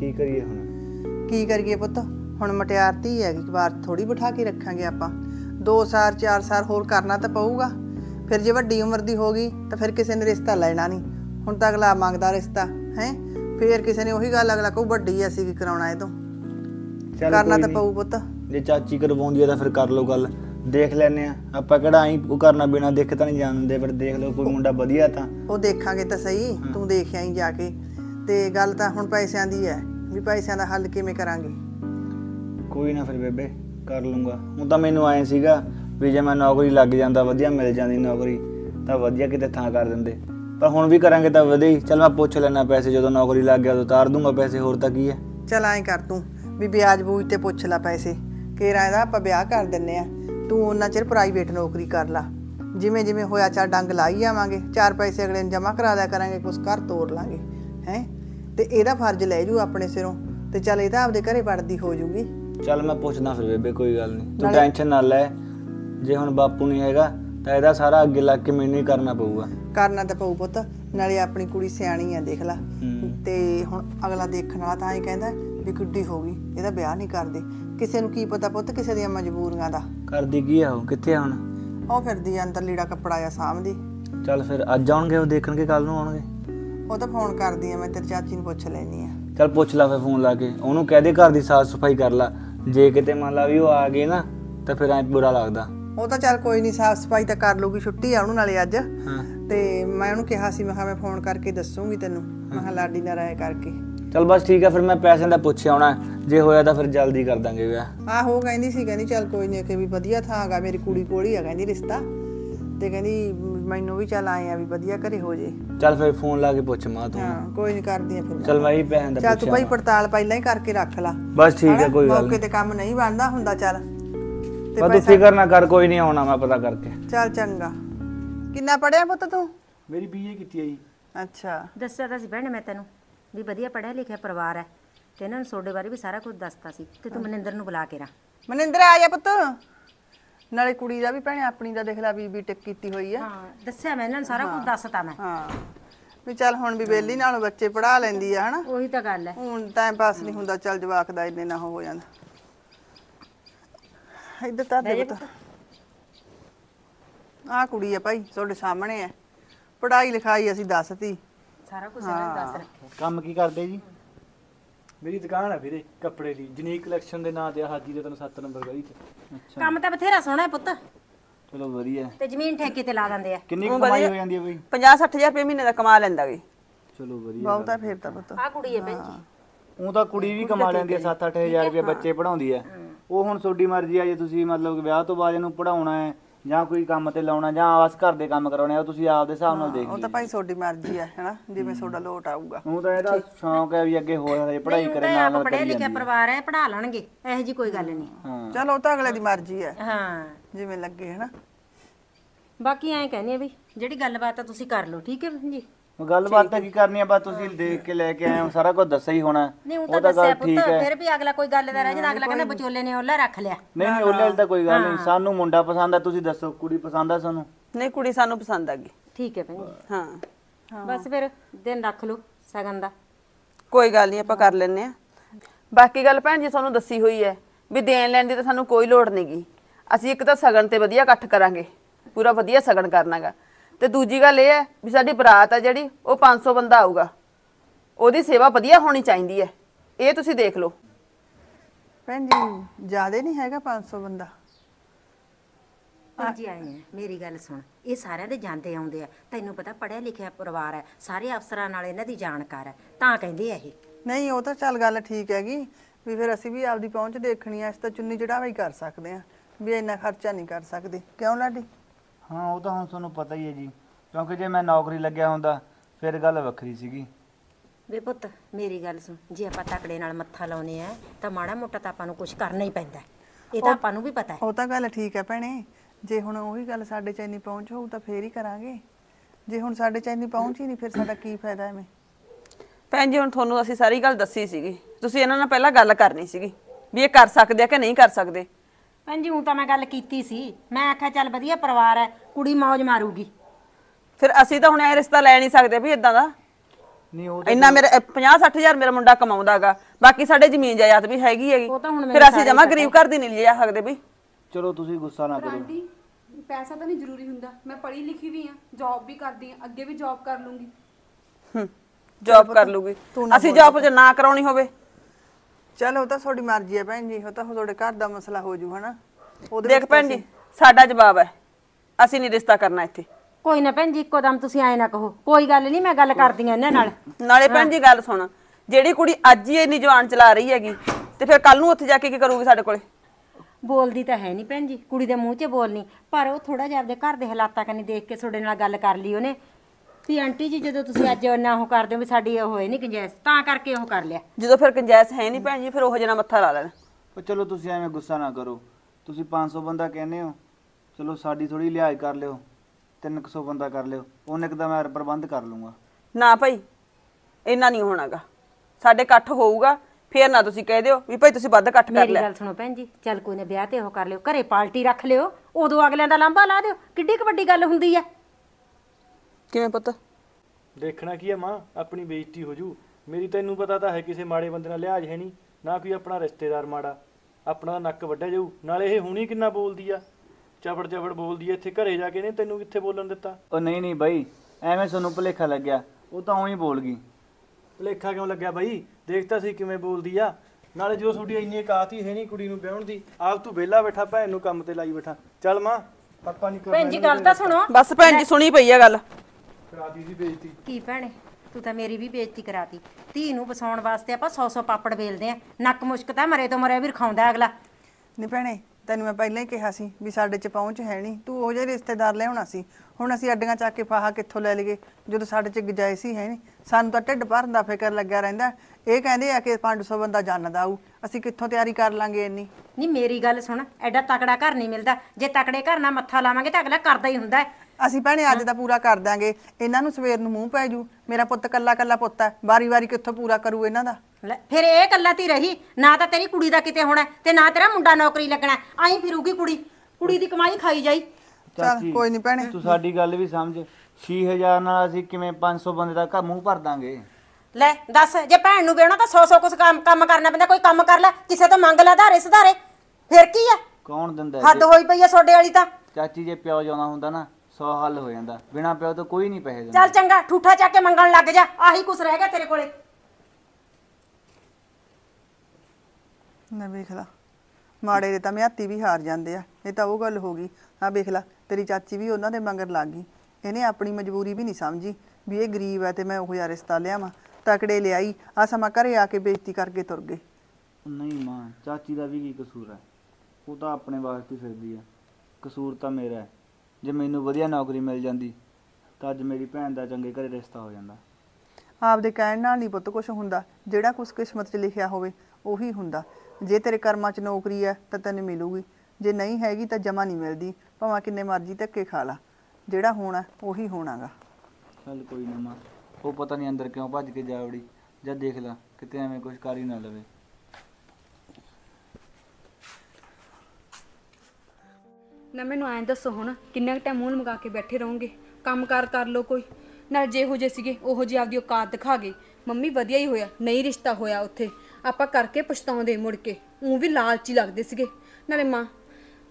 ਕੀ ਕਰੀਏ ਹੁਣ
ਕੀ ਕਰੀਏ ਪੁੱਤ ਹੁਣ ਮਟਿਆਰਤੀ ਹੈਗੀ ਇੱਕ ਵਾਰ ਥੋੜੀ ਬਿਠਾ ਕੇ ਰੱਖਾਂਗੇ ਆਪਾਂ 2 ਸਾਲ 4 ਸਾਲ ਹੋਰ ਕਰਨਾ ਤਾਂ ਪਊਗਾ ਫਿਰ ਜੇ ਵੱਡੀ ਉਮਰ ਦੀ ਹੋ ਗਈ ਤਾਂ ਫਿਰ ਕਿਸੇ ਨੇ ਰਿਸ਼ਤਾ ਲੈਣਾ ਨਹੀਂ ਹੁਣ ਤਾਂ ਅਗਲਾ ਮੰਗਦਾ ਰਿਸ਼ਤਾ ਹੈ ਫਿਰ ਕਿਸੇ ਨੇ ਉਹੀ ਗੱਲ ਅਗਲਾ ਕਹੂ ਵੱਡੀ ਐਸੀ ਵੀ ਕਰਾਉਣਾ ਇਹ ਤੋਂ ਕਰਨਾ ਤਾਂ ਪਊ ਪੁੱਤ
ਜੇ ਚਾਚੀ ਕਰਵਾਉਂਦੀ ਹੈ ਤਾਂ ਫਿਰ ਕਰ ਲਓ ਗੱਲ ਦੇਖ ਲੈਨੇ ਆ ਆਪਾਂ ਕਿਹੜਾ ਉਹ ਕਰਨਾ ਬਿਨਾ ਦੇਖ ਤਾਂ ਨਹੀਂ ਜਾਣਦੇ ਪਰ ਦੇਖ ਲਓ ਕੋਈ ਮੁੰਡਾ ਵਧੀਆ ਤਾਂ
ਉਹ ਦੇਖਾਂਗੇ ਤਾਂ ਸਹੀ ਤੂੰ ਦੇਖ ਆਈ ਜਾ ਕੇ ਤੇ ਗੱਲ ਤਾਂ ਹੁਣ ਪੈਸਿਆਂ ਦੀ ਐ ਵੀ ਪੈਸਿਆਂ ਦਾ ਹੱਲ ਕਿਵੇਂ ਕਰਾਂਗੇ
ਕੋਈ ਨਾ ਫਿਰ ਬੇਬੇ ਕਰ ਲੂੰਗਾ ਹੁਣ ਤਾਂ ਮੈਨੂੰ ਆਏ ਸੀਗਾ ਵੀ ਜੇ ਮੈਂ ਨੌਕਰੀ ਲੱਗ ਜਾਂਦਾ ਵਧੀਆ ਮਿਲ ਜਾਂਦੀ ਨੌਕਰੀ ਤਾਂ ਵਧੀਆ ਕਿਤੇ ਥਾਂ ਕਰ ਦਿੰਦੇ ਪਰ ਹੁਣ ਵੀ ਕਰਾਂਗੇ ਤਾਂ ਵਧੀਆ ਚਲ ਮੈਂ ਪੁੱਛ ਲੈਣਾ ਪੈਸੇ ਜਦੋਂ ਨੌਕਰੀ ਲੱਗ ਗਿਆ ਤਾਂ ਉਤਾਰ ਦੂੰਗਾ ਪੈਸੇ ਹੋਰ ਤਾਂ ਕੀ ਐ
ਚਲ ਐਂ ਕਰ ਤੂੰ ਵੀ ਵਿਆਜ ਬੂਜ ਤੇ ਪੁੱਛ ਲੈ ਪੈਸੇ ਕੇਰਾਂ ਇਹਦਾ ਆਪਾਂ ਵਿਆਹ ਕਰ ਦਿੰਨੇ ਆ ਤੂੰ ਉਹਨਾਂ ਚਿਰ ਪ੍ਰਾਈਵੇਟ ਨੌਕਰੀ ਕਰ ਲਾ ਜਿਵੇਂ ਜਿਵੇਂ ਹੋਇਆ ਚਾ ਡੰਗ ਲਾਈ ਆਵਾਂਗੇ ਚਾਰ ਪੈਸੇ ਅਗਲੇ ਨੂੰ ਜਮ੍ਹਾਂ ਕਰਾ ਦਿਆ ਕਰਾਂਗੇ ਕੁਛ ਕਰ ਤੋੜ ਲਾਂਗੇ ਹੈ ਤੇ ਇਹਦਾ ਫਰਜ਼ ਲੈ ਜੂ ਆਪਣੇ ਸਿਰੋਂ ਤੇ ਚੱਲ ਇਹ ਤਾਂ ਆਪਦੇ ਘਰੇ ਪੜਦੀ ਹੋ ਜੂਗੀ
ਚੱਲ ਮੈਂ ਪੁੱਛਦਾ ਫਿਰ ਬੇਬੇ ਕੋਈ ਗੱਲ ਨਹੀਂ ਤੂੰ ਟੈਨਸ਼ਨ ਨਾ ਲੈ ਜੇ ਹੁਣ ਬਾਪੂ ਨਹੀਂ ਹੈਗਾ ਤਾਂ ਇਹਦਾ ਸਾਰਾ ਅੱਗੇ ਲੱਗ ਕੇ ਮੈਨੂੰ ਹੀ ਕਰਨਾ ਪਊਗਾ
ਕਰਨਾ ਤਾਂ ਪਊ ਪੁੱਤ ਨਾਲੇ ਆਪਣੀ ਕੁੜੀ ਸਿਆਣੀ ਆ ਦੇਖ ਲੈ ਤੇ ਹੁਣ ਅਗਲਾ ਦੇਖਣ ਵਾਲਾ ਤਾਂ ਇਹ ਕਹਿੰਦਾ ਵੀ ਗੁੱਡੀ ਹੋ ਗਈ ਇਹਦਾ ਵਿਆਹ ਨਹੀਂ ਕਰਦੇ ਕਿਸੇ ਨੂੰ ਕੀ ਪਤਾ ਪੁੱਤ ਕਿਸੇ ਦੀਆਂ ਮਜਬੂਰੀਆਂ ਦਾ
ਕਰਦੀ ਕੀ ਆ ਉਹ ਕਿੱਥੇ ਆਣ
ਉਹ ਫਿਰਦੀ ਅੰਦਰ ਲੀੜਾ ਕੱਪੜਾ ਆ ਸਾਹਮਣੇ
ਚੱਲ ਫਿਰ ਅੱਜ ਆਉਣਗੇ ਉਹ ਦੇਖਣਗੇ ਕੱਲ ਨੂੰ ਆਉਣਗੇ
ਉਹ ਤਾਂ ਫੋਨ ਕਰਦੀ ਆ ਮੈਂ ਤੇਰੀ ਚਾਚੀ ਨੂੰ ਪੁੱਛ ਲੈਣੀ ਆ
ਚੱਲ ਪੁੱਛ ਲੈ ਫਿਰ ਫੋਨ ਲਾ ਕੇ ਉਹਨੂੰ ਕਹਿ ਦੇ ਘਰ ਦੀ ਸਾਫ ਸਫਾਈ ਕਰ ਲੈ ਜੇ ਕਿਤੇ ਮੰਨ ਲਾ ਵੀ ਉਹ ਆ ਗਏ ਨਾ ਤਾਂ ਫਿਰ ਐ ਬੁਰਾ ਲੱਗਦਾ
ਉਹ ਤਾਂ ਚੱਲ ਕੋਈ ਨਹੀਂ ਸਾਫ ਸਫਾਈ ਤਾਂ ਕਰ ਲੂਗੀ ਛੁੱਟੀ ਆ ਉਹਨੂੰ ਨਾਲੇ ਅੱਜ
ਹਾਂ
ਤੇ ਮੈਂ ਉਹਨੂੰ ਕਿਹਾ ਸੀ ਮੈਂ ਕਿਹਾ ਮੈਂ ਫੋਨ ਕਰਕੇ ਦੱਸੂਗੀ ਤੈਨੂੰ ਮੈਂ ਕਿਹਾ ਲਾਡੀ ਨਾਲ ਰਾਏ ਕਰਕੇ
ਚਲ ਬਸ ਠੀਕ ਆ ਫਿਰ ਮੈਂ ਪੈਸਿਆਂ ਦਾ ਪੁੱਛ ਆਉਣਾ ਜੇ ਹੋਇਆ ਤਾਂ ਫਿਰ ਜਲਦੀ ਕਰ ਦਾਂਗੇ ਵਿਆਹ
ਹੋ ਕਹਿੰਦੀ ਸੀ ਕਹਿੰਦੀ ਚੱਲ ਕੋਈ ਨਹੀਂ ਕਿ ਵੀ ਵਧੀਆ ਥਾਂ ਹੈਗਾ ਮੇਰੀ ਕੁੜੀ ਕੋਲ ਹੀ ਆ ਕਹਿੰਦੀ ਰਿਸ਼ਤਾ ਤੇ ਕਹਿੰਦੀ ਮੈਨੂੰ ਵੀ ਚੱਲ ਆਏ ਆ ਵੀ ਵਧੀਆ ਘਰੇ ਹੋ ਜੇ
ਚੱਲ ਫਿਰ ਫੋਨ ਲਾ ਕੇ ਪੁੱਛ ਮਾਂ ਤੂੰ ਹਾਂ
ਕੋਈ ਨਹੀਂ ਕਰਦੀ ਆ ਫਿਰ
ਚੱਲ ਮੈਂ ਹੀ ਪੈਸਿਆਂ ਦਾ ਪੁੱਛਾਂ ਚੱਲ ਤੂੰ ਭਾਈ
ਪੜਤਾਲ ਪਹਿਲਾਂ ਹੀ ਕਰਕੇ ਰੱਖ ਲੈ ਬਸ ਠੀਕ ਹੈ ਕੋਈ ਗੱਲ ਮੌਕੇ ਤੇ ਕੰਮ ਨਹੀਂ ਬਣਦਾ ਹੁੰਦਾ ਚੱਲ ਤੇ ਤੂੰ ਫਿਕਰ
ਨਾ ਕਰ ਕੋਈ ਨਹੀਂ ਆਉਣਾ ਮੈਂ ਪਤਾ ਕਰਕੇ
ਚੱਲ ਚੰਗਾ ਕਿੰਨਾ ਪੜਿਆ ਪੁੱਤ ਤੂੰ ਮੇਰੀ ਬੀਏ ਕੀਤੀ ਹੈ ਜੀ ਅੱਛਾ ਦੱਸਿਆ ਤਾਂ ਸੀ ਭੈਣੇ ਮੈਂ ਤੈਨੂੰ ਵੀ
ਵਧੀਆ ਪੜਿਆ ਲਿਖਿਆ ਪਰਿਵਾਰ ਹੈ ਤੇ ਇਹਨਾਂ ਨੂੰ ਸੋਡੇ ਬਾਰੇ ਵੀ ਸਾਰਾ ਕੁਝ ਦੱਸਤਾ ਸੀ ਤੇ ਤੂੰ ਮਨਿੰਦਰ ਨੂੰ ਬੁਲਾ ਕੇ ਰਾ
ਮਨਿੰਦਰ ਆ ਜਾ ਪੁੱਤ ਨਾਲੇ ਕੁੜੀ ਦਾ ਵੀ ਭੈਣੇ ਆਪਣੀ ਦਾ ਦੇਖ ਲੈ ਬੀਬੀ ਟਿਕ ਕੀਤੀ ਹੋਈ ਆ ਹਾਂ ਦੱਸਿਆ ਮੈਂ ਇਹਨਾਂ ਨੂੰ ਸਾਰਾ ਕੁਝ
ਦੱਸਤਾ ਮੈਂ ਹਾਂ
ਵੀ ਚੱਲ ਹੁਣ ਵੀ ਬੇਲੀ ਨਾਲ ਬੱਚੇ ਪੜਾ ਲੈਂਦੀ ਆ ਹਨਾ ਉਹੀ ਤਾਂ ਗੱਲ ਹੈ ਹੁਣ ਟਾਈਮ ਪਾਸ ਨਹੀਂ ਹੁੰਦਾ ਚੱਲ ਜਵਾਕ ਦਾ ਇੰਨੇ ਨਾ ਹੋ ਜਾਂਦਾ ਇੱਧਰ ਤਾਂ ਦੇ ਪੁੱਤ ਆ ਕੁੜੀ ਆ ਭਾਈ ਤੁਹਾਡੇ ਸਾਹਮਣੇ ਆ ਪੜਾਈ ਲਿਖਾਈ ਅਸੀਂ ਦੱਸਤੀ ਸਾਰਾ ਕੁਝ ਇਹਨਾਂ ਨੇ ਦੱਸ
ਰੱਖਿਆ ਕੰਮ ਕੀ ਕਰਦੇ ਜੀ ਮੇਰੀ ਦੁਕਾਨ ਆ ਵੀਰੇ ਕੱਪੜੇ ਦੀ ਜਨੀਕ ਕਲੈਕਸ਼ਨ ਦੇ ਨਾਂ ਤੇ ਆ ਹਾਜੀ ਦੇ ਤੈਨੂੰ 7 ਨੰਬਰ ਗਲੀ 'ਚ ਅੱਛਾ ਕੰਮ
ਤਾਂ ਬਥੇਰਾ ਸੋਹਣਾ ਹੈ ਪੁੱਤ ਚਲੋ ਵਧੀਆ ਤੇ ਜ਼ਮੀਨ ਠੇਕੇ ਤੇ ਲਾ ਦਿੰਦੇ ਆ ਕਿੰਨੀ ਕਮਾਈ ਹੋ ਜਾਂਦੀ
ਹੈ ਬਈ
50 60000 ਰੁਪਏ ਮਹੀਨੇ ਦਾ ਕਮਾ ਲੈਂਦਾ ਵੀ
ਚਲੋ ਵਧੀਆ ਬਹੁਤਾ
ਫੇਰ ਤਾਂ ਪੁੱਤ ਆ
ਕੁੜੀ ਹੈ ਭੈਣ ਜੀ
ਉਹ ਤਾਂ ਕੁੜੀ ਵੀ ਕਮਾ ਲੈਂਦੀ ਹੈ 7-8000 ਰੁਪਏ ਬੱਚੇ ਪੜਾਉਂਦੀ ਹੈ ਉਹ ਹੁਣ ਤੁਹਾਡੀ ਮਰਜ਼ੀ ਆ ਜੇ ਤੁਸੀਂ ਮਤਲਬ ਵਿਆਹ ਤੋਂ ਬਾਅਦ ਇਹਨੂੰ ਪੜਾਉਣਾ ਹੈ ਜਾਂ ਕੋਈ ਕੰਮ ਤੇ ਲਾਉਣਾ ਜਾਂ ਆਵਾਸ ਘਰ ਦੇ ਕੰਮ ਕਰਾਉਣੇ ਆ ਤੁਸੀਂ ਤੁਸੀਂ ਆਪਦੇ ਹਿਸਾਬ ਨਾਲ ਦੇਖ ਉਹ ਤਾਂ
ਭਾਈ ਤੁਹਾਡੀ ਮਰਜ਼ੀ ਆ ਹੈਨਾ ਜਿਵੇਂ ਤੁਹਾਡਾ ਲੋਟ ਆਊਗਾ
ਉਹ ਤਾਂ ਇਹਦਾ ਸ਼ੌਂਕ ਹੈ ਵੀ ਅੱਗੇ ਹੋਰ ਹਰੇ ਪੜ੍ਹਾਈ ਕਰੇ ਨਾਲ ਨਾਲ ਪੜ੍ਹੇ ਲਿਖਿਆ
ਪਰਿਵਾਰ ਹੈ ਪੜ੍ਹਾ ਲੈਣਗੇ ਇਹੋ ਜੀ ਕੋਈ ਗੱਲ ਨਹੀਂ ਚਲੋ ਉਹ ਤਾਂ ਅਗਲੇ ਦੀ ਮਰਜ਼ੀ ਹੈ ਹਾਂ ਜਿਵੇਂ ਲੱਗੇ ਹੈਨਾ ਬਾਕੀ ਐਂ ਕਹਿੰਦੇ ਆ ਵੀ ਜਿਹੜੀ ਗੱਲਬਾਤ ਆ ਤੁਸੀਂ ਕਰ ਲਓ ਠੀਕ ਹੈ ਜੀ
ਗੱਲਬਾਤ ਤਾਂ ਕੀ ਕਰਨੀ ਆ ਬਸ ਤੁਸੀਂ ਦੇਖ ਕੇ ਲੈ ਕੇ ਆਏ ਹੋ ਸਾਰਾ ਕੁਝ ਦੱਸਿਆ ਹੀ ਹੋਣਾ ਨਹੀਂ ਉਹ ਤਾਂ ਦੱਸਿਆ ਹੈ ਫਿਰ
ਵੀ ਅਗਲਾ ਕੋਈ ਗੱਲ ਦਾ ਰਹਿ ਜਾਂਦਾ ਅਗਲਾ ਕਹਿੰਦਾ ਵਿਚੋਲੇ ਨੇ ਉਹਲਾ ਰੱਖ ਲਿਆ ਨਹੀਂ ਨਹੀਂ ਉਹਲੇ
ਤਾਂ ਕੋਈ ਗੱਲ ਨਹੀਂ ਸਾਨੂੰ ਮੁੰਡਾ ਪਸੰਦ ਆ ਤੁਸੀਂ ਦੱਸੋ ਕੁੜੀ ਪਸੰਦ ਆ ਸਾਨੂੰ
ਨਹੀਂ ਕੁੜੀ ਸਾਨੂੰ
ਪਸੰਦ ਆਗੀ ਠੀਕ ਹੈ ਭੈਣ ਹਾਂ
ਬਸ ਫਿਰ ਦਿਨ ਰੱਖ ਲਓ ਸਗਨ ਦਾ
ਕੋਈ ਗੱਲ ਨਹੀਂ ਆਪਾਂ ਕਰ ਲੈਨੇ ਆ ਬਾਕੀ ਗੱਲ ਭੈਣ ਜੀ ਤੁਹਾਨੂੰ ਦੱਸੀ ਹੋਈ ਹੈ ਵੀ ਦੇਣ ਲੈਣ ਦੀ ਤਾਂ ਸਾਨੂੰ ਕੋਈ ਲੋੜ ਨਹੀਂਗੀ ਅਸੀਂ ਇੱਕ ਤਾਂ ਸਗਨ ਤੇ ਵਧੀਆ ਇਕੱਠ ਕਰਾਂਗੇ ਪੂਰਾ ਵਧੀਆ ਸਗਨ ਕਰਨਾਗਾ ਤੇ ਦੂਜੀ ਗੱਲ ਇਹ ਹੈ ਵੀ ਸਾਡੀ ਬਰਾਤ ਆ ਜਿਹੜੀ ਉਹ 500 ਬੰਦਾ ਆਊਗਾ ਉਹਦੀ ਸੇਵਾ ਵਧੀਆ ਹੋਣੀ ਚਾਹੀਦੀ ਹੈ ਇਹ ਤੁਸੀਂ ਦੇਖ ਲਓ ਭੈਣ ਜੀ ਜਿਆਦੇ ਨਹੀਂ ਹੈਗਾ
500 ਬੰਦਾ
ਹਾਂਜੀ ਆਏ ਮੇਰੀ ਗੱਲ ਸੁਣ ਇਹ ਸਾਰਿਆਂ ਦੇ ਜਾਂਦੇ ਆਉਂਦੇ ਆ ਤੈਨੂੰ ਪਤਾ ਪੜਿਆ ਲਿਖਿਆ ਪਰਿਵਾਰ ਹੈ ਸਾਰੇ ਅਫਸਰਾਂ ਨਾਲ ਇਹਨਾਂ ਦੀ ਜਾਣਕਾਰ ਹੈ
ਤਾਂ ਕਹਿੰਦੇ ਆ ਇਹ ਨਹੀਂ ਉਹ ਤਾਂ ਚੱਲ ਗੱਲ ਠੀਕ ਹੈਗੀ ਵੀ ਫਿਰ ਅਸੀਂ ਵੀ ਆਪਦੀ ਪਹੁੰਚ ਦੇਖਣੀ ਐ ਇਸ ਤਾਂ ਚੁੰਨੀ ਚੜਾਵਾ ਹੀ ਕਰ ਸਕਦੇ ਆ ਵੀ ਇੰਨਾ ਖਰਚਾ ਨਹੀਂ ਕਰ ਸਕਦੇ ਕਿਉਂ ਲਾਡੀ ਹਾਂ ਉਹ ਤਾਂ ਹੁਣ ਤੁਹਾਨੂੰ ਪਤਾ ਹੀ
ਹੈ ਜੀ ਕਿਉਂਕਿ ਜੇ ਮੈਂ ਨੌਕਰੀ ਲੱਗਿਆ ਹੁੰਦਾ ਫਿਰ ਗੱਲ ਵੱਖਰੀ ਸੀਗੀ
ਵੇ ਪੁੱਤ
ਮੇਰੀ ਗੱਲ ਸੁਣ ਜੇ ਆਪਾਂ ਤਕੜੇ ਨਾਲ ਮੱਥਾ ਲਾਉਨੇ ਆ ਤਾਂ ਮਾੜਾ ਮੋਟਾ ਤਾਂ ਆਪਾਂ ਨੂੰ ਕੁਝ ਕਰਨਾ ਹੀ ਪੈਂਦਾ
ਇਹ ਤਾਂ ਆਪਾਂ ਨੂੰ ਵੀ ਪਤਾ ਹੈ ਉਹ ਤਾਂ ਗੱਲ ਠੀਕ ਹੈ ਭੈਣੇ ਜੇ ਹੁਣ ਉਹੀ ਗੱਲ ਸਾਡੇ ਚ ਇੰਨੀ ਪਹੁੰਚ ਹੋਊ ਤਾਂ ਫੇਰ ਹੀ ਕਰਾਂਗੇ ਜੇ ਹੁਣ ਸਾਡੇ ਚ ਇੰਨੀ ਪਹੁੰਚ ਹੀ ਨਹੀਂ ਫਿਰ ਸਾਡਾ ਕੀ ਫਾਇਦਾ ਐਵੇਂ
ਭੈਣ ਜੀ ਹੁਣ ਤੁਹਾਨੂੰ ਅਸੀਂ ਸਾਰੀ ਗੱਲ ਦੱਸੀ ਸੀਗੀ ਤੁਸੀਂ ਇਹਨਾਂ ਨਾਲ ਪਹਿਲਾਂ ਗੱਲ ਕਰਨੀ ਸੀਗੀ ਵੀ ਇਹ ਕਰ ਸਕਦੇ ਆ ਕਿ ਨਹੀਂ ਕਰ ਸਕਦੇ
ਭੈਣ ਜੀ ਤਾਂ ਮੈਂ ਗੱਲ ਕੀਤੀ ਸੀ ਮੈਂ ਆਖਿਆ ਚੱਲ ਵਧੀਆ ਪਰਿਵਾਰ ਹੈ ਕੁੜੀ ਮौज ਮਾਰੂਗੀ
ਫਿਰ ਅਸੀਂ ਤਾਂ ਹੁਣ ਇਹ ਰਿਸ਼ਤਾ ਲੈ ਨਹੀਂ ਸਕਦੇ ਵੀ ਇਦਾਂ ਦਾ
ਨਹੀਂ ਉਹ ਇੰਨਾ ਮੇਰੇ
50 60000 ਮੇਰਾ ਮੁੰਡਾ ਕਮਾਉਂਦਾਗਾ ਬਾਕੀ ਸਾਡੇ ਜ਼ਮੀਨ ਜਾਇਦਾਦ ਵੀ ਹੈਗੀ ਹੈਗੀ ਫਿਰ ਅਸੀਂ ਜਮਾ ਗਰੀਬ ਘਰ ਦੀ ਨਹੀਂ ਲਿਆ ਸਕਦੇ ਵੀ ਚਲੋ ਤੁਸੀਂ ਗੁੱਸਾ ਨਾ ਕਰੋ
ਪੈਸਾ ਤਾਂ ਨਹੀਂ ਜ਼ਰੂਰੀ ਹੁੰਦਾ ਮੈਂ ਪੜ੍ਹੀ ਲਿਖੀ ਵੀ ਆ ਜੌਬ ਵੀ ਕਰਦੀ ਆ ਅੱਗੇ ਵੀ ਜੌਬ ਕਰ ਲੂੰਗੀ
ਜੌਬ ਕਰ ਲੂਗੀ ਅਸੀਂ ਜੌਬ ਜੇ ਨਾ ਕਰਾਉਣੀ ਹੋਵੇ ਚਲ ਉਹ ਤਾਂ ਤੁਹਾਡੀ ਮਰਜ਼ੀ ਹੈ ਭੈਣ ਜੀ ਉਹ ਤਾਂ ਤੁਹਾਡੇ ਘਰ ਦਾ ਮਸਲਾ ਹੋ ਜੂ ਹਨਾ ਦੇਖ ਭੈਣ ਜੀ
ਸਾਡਾ ਜਵਾਬ ਹੈ ਅਸੀਂ ਨਹੀਂ ਰਿਸ਼ਤਾ ਕਰਨਾ ਇੱਥੇ ਕੋਈ ਨਾ ਭੈਣ ਜੀ ਇੱਕੋ ਦਮ ਤੁਸੀਂ ਐ ਨਾ ਕਹੋ ਕੋਈ ਗੱਲ ਨਹੀਂ ਮੈਂ ਗੱਲ ਕਰਦੀ ਆ ਇਹਨਾਂ ਨਾਲ ਨਾਲੇ ਭੈਣ ਜੀ ਗੱਲ ਸੁਣ ਜਿਹੜੀ ਕੁੜੀ ਅੱਜ ਹੀ ਇੰਨੀ ਜਵਾਨ ਚਲਾ ਰਹੀ ਹੈਗੀ ਤੇ ਫਿਰ ਕੱਲ ਨੂੰ ਉੱਥੇ ਜਾ ਕੇ ਕੀ ਕਰੂਗੀ ਸਾਡੇ ਕੋਲੇ
ਬੋਲਦੀ ਤਾਂ ਹੈ ਨਹੀਂ ਭੈਣ ਜੀ ਕੁੜੀ ਦੇ ਮੂੰਹ 'ਚ ਬੋਲਨੀ ਪਰ ਉਹ ਥੋੜਾ ਜਿਹਾ ਆਪਦੇ ਘਰ ਦੇ ਹਾਲਾਤਾਂ ਕੰਨੀ ਦੇਖ ਕੇ ਤੁਹਾਡੇ ਨਾਲ ਗੱਲ ਕਰ ਲਈ ਉਹਨੇ ਤੇ ਆਂਟੀ ਜੀ ਜਦੋਂ ਤੁਸੀਂ ਅੱਜ ਨਾ ਉਹ ਕਰਦੇ ਹੋ ਵੀ ਸਾਡੀ ਉਹ ਹੋਏ ਨਹੀਂ ਗੁੰਜਾਇਸ਼ ਤਾਂ ਕਰਕੇ ਉਹ ਕਰ ਲਿਆ
ਜਦੋਂ ਫਿਰ ਗੰਜਾਇਸ ਹੈ ਨਹੀਂ ਭੈਣ ਜੀ ਫਿਰ ਉਹ ਜਣਾ ਮੱਥਾ ਲਾ ਲੈਣ ਉਹ ਚਲੋ ਤੁਸੀਂ ਐਵੇਂ ਗੁੱਸਾ ਨਾ ਕਰੋ ਤੁਸੀਂ 500 ਬੰਦਾ ਕਹਿੰਦੇ ਹੋ ਚਲੋ ਸਾਡੀ ਥੋੜੀ ਲਿਹਾਜ਼ ਕਰ ਲਿਓ 300 ਬੰਦਾ ਕਰ ਲਿਓ ਉਹਨੇ ਇੱਕ ਦਾ ਮੈਂ ਪ੍ਰਬੰਧ ਕਰ ਲੂੰਗਾ
ਨਾ ਭਾਈ ਇੰਨਾ ਨਹੀਂ ਹੋਣਾਗਾ ਸਾਡੇ ਇਕੱਠ ਹੋਊਗਾ ਫੇਰ ਨਾ ਤੁਸੀਂ ਕਹਿ ਦਿਓ ਵੀ ਭਾਈ ਤੁਸੀਂ ਵੱਧ ਇਕੱਠ ਕਰ ਮੇਰੀ ਲੈ ਗੱਲ
ਸੁਣੋ ਭੈਣ ਜੀ ਚਲ ਕੋਈ ਨਾ
ਵਿਆਹ ਤੇ ਉਹ ਕਰ ਲਿਓ ਘਰੇ ਪਾਰਟੀ ਰੱਖ ਲਿਓ ਉਦੋਂ ਅਗਲਿਆਂ ਦਾ ਲਾਂਭਾ ਲਾ ਦਿਓ ਕਿੱਡੀ ਕੁ ਵੱਡੀ ਗੱਲ ਹੁੰਦੀ ਆ
ਕਿਵੇਂ ਪਤਾ ਦੇਖਣਾ ਕੀ ਹੈ ਮਾਂ ਆਪਣੀ ਬੇਇੱਜ਼ਤੀ ਹੋ ਜੂ ਮੇਰੀ ਤੈਨੂੰ ਪਤਾ ਤਾਂ ਹੈ ਕਿਸੇ ਮਾੜੇ ਬੰਦੇ ਨਾਲ ਲਿਆਜ ਹੈ ਨਹੀਂ ਨਾ ਕੋਈ ਆਪਣਾ ਰਿਸ਼ਤੇਦਾਰ ਮਾੜਾ ਆਪਣਾ ਤਾਂ ਨੱਕ ਵੱਡਾ ਜਾਊ
ਨਾਲੇ ਇਹ ਹੁਣੀ ਕਿੰਨਾ ਬੋਲਦੀ ਆ ਚਬੜ ਚਬੜ ਬੋਲਦੀ ਐ ਇੱਥੇ ਘਰੇ ਜਾ ਕੇ ਨੇ ਤੈਨੂੰ ਕਿੱਥੇ ਬੋਲਣ ਦਿੱਤਾ ਉਹ ਨਹੀਂ ਨਹੀਂ ਬਾਈ ਐਵੇਂ ਸਾਨੂੰ ਭੁਲੇਖਾ ਲੱਗਿਆ ਉਹ ਤਾਂ ਉਹੀ ਬੋਲ ਗਈ ਭੁਲੇਖਾ ਕਿਉਂ ਲੱਗਿਆ ਬਾਈ ਦੇਖਤਾ ਸੀ ਕਿਵੇਂ ਬੋਲਦੀ ਆ ਨਾਲੇ ਜੋ ਤੁਹਾਡੀ ਇੰਨੀ ਕਾਤ ਹੀ ਹੈ ਨਹੀਂ ਕੁੜੀ ਨੂੰ ਵਿਆਹਣ ਦੀ ਆਪ ਤੂੰ ਵਿਹਲਾ ਬੈਠਾ ਭੈਣ ਨੂੰ ਕੰਮ ਤੇ ਲਾਈ ਬੈਠਾ ਚੱਲ ਮਾਂ ਪਾਪਾ ਨਹੀਂ ਕਰਦਾ ਭੈਣ ਜੀ ਗੱਲ ਤਾਂ ਸੁਣੋ ਬਸ ਭੈਣ ਜੀ ਸੁਣੀ ਪਈ ਆ ਗੱਲ ਕਰਾਦੀ ਦੀ ਬੇਇੱਜ਼ਤੀ
ਕੀ ਭੈਣੇ ਤੂੰ ਤਾਂ ਮੇਰੀ ਵੀ ਬੇਇੱਜ਼ਤੀ ਕਰਾਤੀ ਧੀ ਨੂੰ ਬਸਾਉਣ ਵਾਸਤੇ ਆਪਾਂ 100-100 ਪਾਪੜ ਵੇਲਦੇ ਆ ਨੱਕ ਮੁਸ਼ਕ ਤਾਂ ਮਰੇ ਤੋਂ ਮਰੇ ਵੀ ਰਖਾਉਂਦਾ ਅਗਲਾ
ਨਹੀਂ ਭੈਣੇ ਤੈਨੂੰ ਮੈਂ ਪਹਿਲਾਂ ਹੀ ਕਿਹਾ ਸੀ ਵੀ ਸਾਡੇ ਚ ਪਹੁੰਚ ਹੈ ਨਹੀਂ ਤੂੰ ਉਹ ਜਿਹੇ ਰਿਸ਼ਤੇਦਾਰ ਆਉਣਾ ਸੀ ਹੁਣ ਅਸੀਂ ਅੱਡੀਆਂ ਚਾ ਕੇ ਫਾਹਾ ਕਿੱਥੋਂ ਲੈ ਲਈਏ ਜਦੋਂ ਸਾਡੇ ਚ ਗਜਾਇ ਸੀ ਹੈ ਨਹੀਂ ਸਾਨੂੰ ਤਾਂ ਢਿੱਡ ਭਰਨ ਦਾ ਫਿਕਰ ਲੱਗਿਆ ਰਹਿੰਦਾ ਇਹ ਕਹਿੰਦੇ ਆ ਕਿ 500 ਬੰਦਾ ਜਾਣਦਾ ਆਊ ਅਸੀਂ ਕਿੱਥੋਂ ਤਿਆਰੀ ਕਰ ਲਾਂਗੇ ਇੰਨੀ ਨਹੀਂ ਮੇਰੀ ਗੱਲ ਸੁਣ
ਐਡਾ ਤਕੜਾ ਘਰ ਨਹੀਂ ਮਿਲਦਾ ਜੇ ਤਕੜੇ ਘਰ ਨਾਲ ਮੱਥਾ ਲਾਵਾਂਗੇ ਤਾਂ ਅਗਲਾ ਕਰਦਾ ਹੀ ਹੁੰਦਾ
ਅਸੀਂ ਭੈਣੇ ਅੱਜ ਦਾ ਪੂਰਾ ਕਰ ਦਾਂਗੇ ਇਹਨਾਂ ਨੂੰ ਸਵੇਰ ਨੂੰ ਮੂੰਹ ਪੈ ਜੂ ਮੇਰਾ ਪੁੱਤ ਕੱਲਾ ਕੱਲਾ ਪੁੱਤ ਹੈ ਵਾਰੀ-ਵਾਰੀ ਕਿੱਥੋਂ ਪੂਰਾ ਕਰੂ ਇਹਨਾਂ ਦਾ
ਲੈ ਫਿਰ ਇਹ ਕੱਲਾ ਤੀ ਰਹੀ ਨਾ ਤਾਂ ਤੇਰੀ ਕੁੜੀ ਦਾ ਕਿਤੇ ਹੋਣਾ ਤੇ ਨਾ ਤੇਰਾ ਮੁੰਡਾ ਨੌਕਰੀ ਲੱਗਣਾ ਆਈ ਫਿਰੂਗੀ ਕੁੜੀ ਕੁੜੀ ਦੀ ਕਮਾਈ ਖਾਈ ਜਾਈ
ਚੱਲ ਕੋਈ ਨਹੀਂ ਭੈਣੇ ਤੂੰ ਸਾਡੀ ਗੱਲ ਵੀ ਸਮਝ 6000 ਨਾਲ ਅਸੀਂ ਕਿਵੇਂ 500 ਬੰਦੇ ਦਾ ਘਰ ਮੂੰਹ ਭਰ ਦਾਂਗੇ
ਲੈ ਦੱਸ ਜੇ ਭੈਣ ਨੂੰ ਵਿਆਹਣਾ ਤਾਂ 100-100 ਕੁਸ ਕੰਮ ਕੰਮ ਕਰਨਾ ਪੈਂਦਾ ਕੋਈ ਕੰਮ ਕਰ ਲੈ ਕਿਸੇ ਤੋਂ ਮੰਗ ਲੈ ਧਾਰੇ ਸੁਧਾਰੇ ਫਿਰ ਕੀ
ਆ ਕੌਣ ਦਿੰਦਾ ਹੱਦ ਹੋਈ
ਪਈ ਆ ਛੋਡੇ ਵਾਲੀ ਤਾਂ
ਚਾਚੀ ਜੇ ਪਿਓ ਜਾਉਣਾ ਹੁੰਦਾ ਨਾ ਸੋ ਹੱਲ ਹੋ ਜਾਂਦਾ ਬਿਨਾ ਪਿਓ ਤੋਂ ਕੋਈ ਨਹੀਂ ਪੈਸੇ ਦਿੰਦਾ
ਚੱਲ ਚੰਗਾ ਠੂਠਾ ਚੱਕ ਕੇ ਮੰਗਣ ਲੱਗ ਜਾ ਆਹੀ ਕੁਛ ਰਹਿ ਗਿਆ ਤੇਰੇ ਕੋਲੇ
ਨਾ ਵੇਖ ਲਾ ਮਾੜੇ ਦੇ ਤਾਂ ਮਿਆਤੀ ਵੀ ਹਾਰ ਜਾਂਦੇ ਆ ਇਹ ਤਾਂ ਉਹ ਗੱਲ ਹੋ ਗਈ ਆ ਵੇਖ ਲਾ ਤੇਰੀ ਚਾਚੀ ਵੀ ਉਹਨਾਂ ਦੇ ਮੰਗਰ ਲੱਗ ਗਈ ਇਹਨੇ ਆਪਣੀ ਮਜਬੂਰੀ ਵੀ ਨਹੀਂ ਸਮਝੀ ਵੀ ਇਹ ਗਰੀਬ ਹੈ ਤੇ ਮੈਂ ਉਹ ਯਾਰ ਰਿਸ਼ਤਾ ਲਿਆਵਾਂ ਤਕੜੇ ਲਿਆਈ ਆ ਸਮਾਂ ਘਰੇ ਆ ਕੇ ਬੇਇੱਜ਼ਤੀ ਕਰਕੇ ਤੁਰ ਗਏ
ਨਹੀਂ ਮਾਂ ਚਾਚੀ ਦਾ ਵੀ ਕੀ ਕਸੂਰ ਹੈ ਉਹ ਤਾਂ ਆਪਣੇ ਵਾਸਤੇ ਫਿਰਦੀ ਆ ਕਸੂਰ ਤਾਂ ਮੇਰਾ ਹੈ ਜੇ ਮੈਨੂੰ ਵਧੀਆ ਨੌਕਰੀ ਮਿਲ ਜਾਂਦੀ ਤਾਂ ਅੱਜ ਮੇਰੀ ਭੈਣ ਦਾ ਚੰਗੇ ਘਰੇ ਰਿਸ਼ਤਾ ਹੋ ਜਾਂਦਾ
ਆਪਦੇ ਕਹਿਣ ਨਾਲ ਨਹੀਂ ਪੁੱਤ ਕੁਝ ਹੁੰਦਾ ਜਿਹੜਾ ਕੁਝ ਕਿਸਮਤ 'ਚ ਲਿਖਿਆ ਹੋਵੇ ਉਹੀ ਹੁੰਦਾ ਜੇ ਤੇਰੇ ਕਰਮਾਂ 'ਚ ਨੌਕਰੀ ਐ ਤਾਂ ਤੈਨੂੰ ਮਿਲੂਗੀ ਜੇ ਨਹੀਂ ਹੈਗੀ ਤਾਂ ਜਮਾ ਨਹੀਂ ਮਿਲਦੀ ਭਾਵੇਂ ਕਿੰਨੇ ਮਰਜ਼ੀ ਧੱਕੇ ਖਾ ਲਾ ਜਿਹੜਾ ਹੋਣਾ ਉਹੀ ਹੋਣਾਗਾ
ਚੱਲ ਕੋਈ ਨਾ ਮਾਂ ਉਹ ਪਤਾ ਨਹੀਂ ਅੰਦਰ ਕਿਉਂ ਭੱਜ ਕੇ ਜਾ ਵੜੀ ਜਾਂ ਦੇਖ ਲੈ ਕਿਤੇ ਐਵੇਂ ਕੁਝ ਕਰ ਹੀ ਨਾ ਲਵੇ
ਨਾ ਮੈਨੂੰ ਐਂ ਦੱਸੋ ਹੁਣ ਕਿੰਨਾ ਟਾਈਮ ਮੂੰਹ ਮਗਾ ਕੇ ਬੈਠੇ ਰਹੋਗੇ ਕੰਮਕਾਰ ਕਰ ਲੋ ਕੋਈ ਨਾਲ ਜਿਹੋ ਜੇ ਸੀਗੇ ਉਹੋ ਜੀ ਆਪਦੀ ਔਕਾਤ ਦਿਖਾ ਗਏ ਮੰਮੀ ਵਧੀਆ ਹੀ ਹੋਇਆ ਨਹੀਂ ਰਿਸ਼ਤਾ ਹੋਇਆ ਉੱਥੇ ਆਪਾਂ ਕਰਕੇ ਪਛਤਾਉਂਦੇ ਮੁੜ ਕੇ ਉਹ ਵੀ ਲਾਲਚੀ ਲੱਗਦੇ ਸੀਗੇ ਨਾਲੇ ਮਾਂ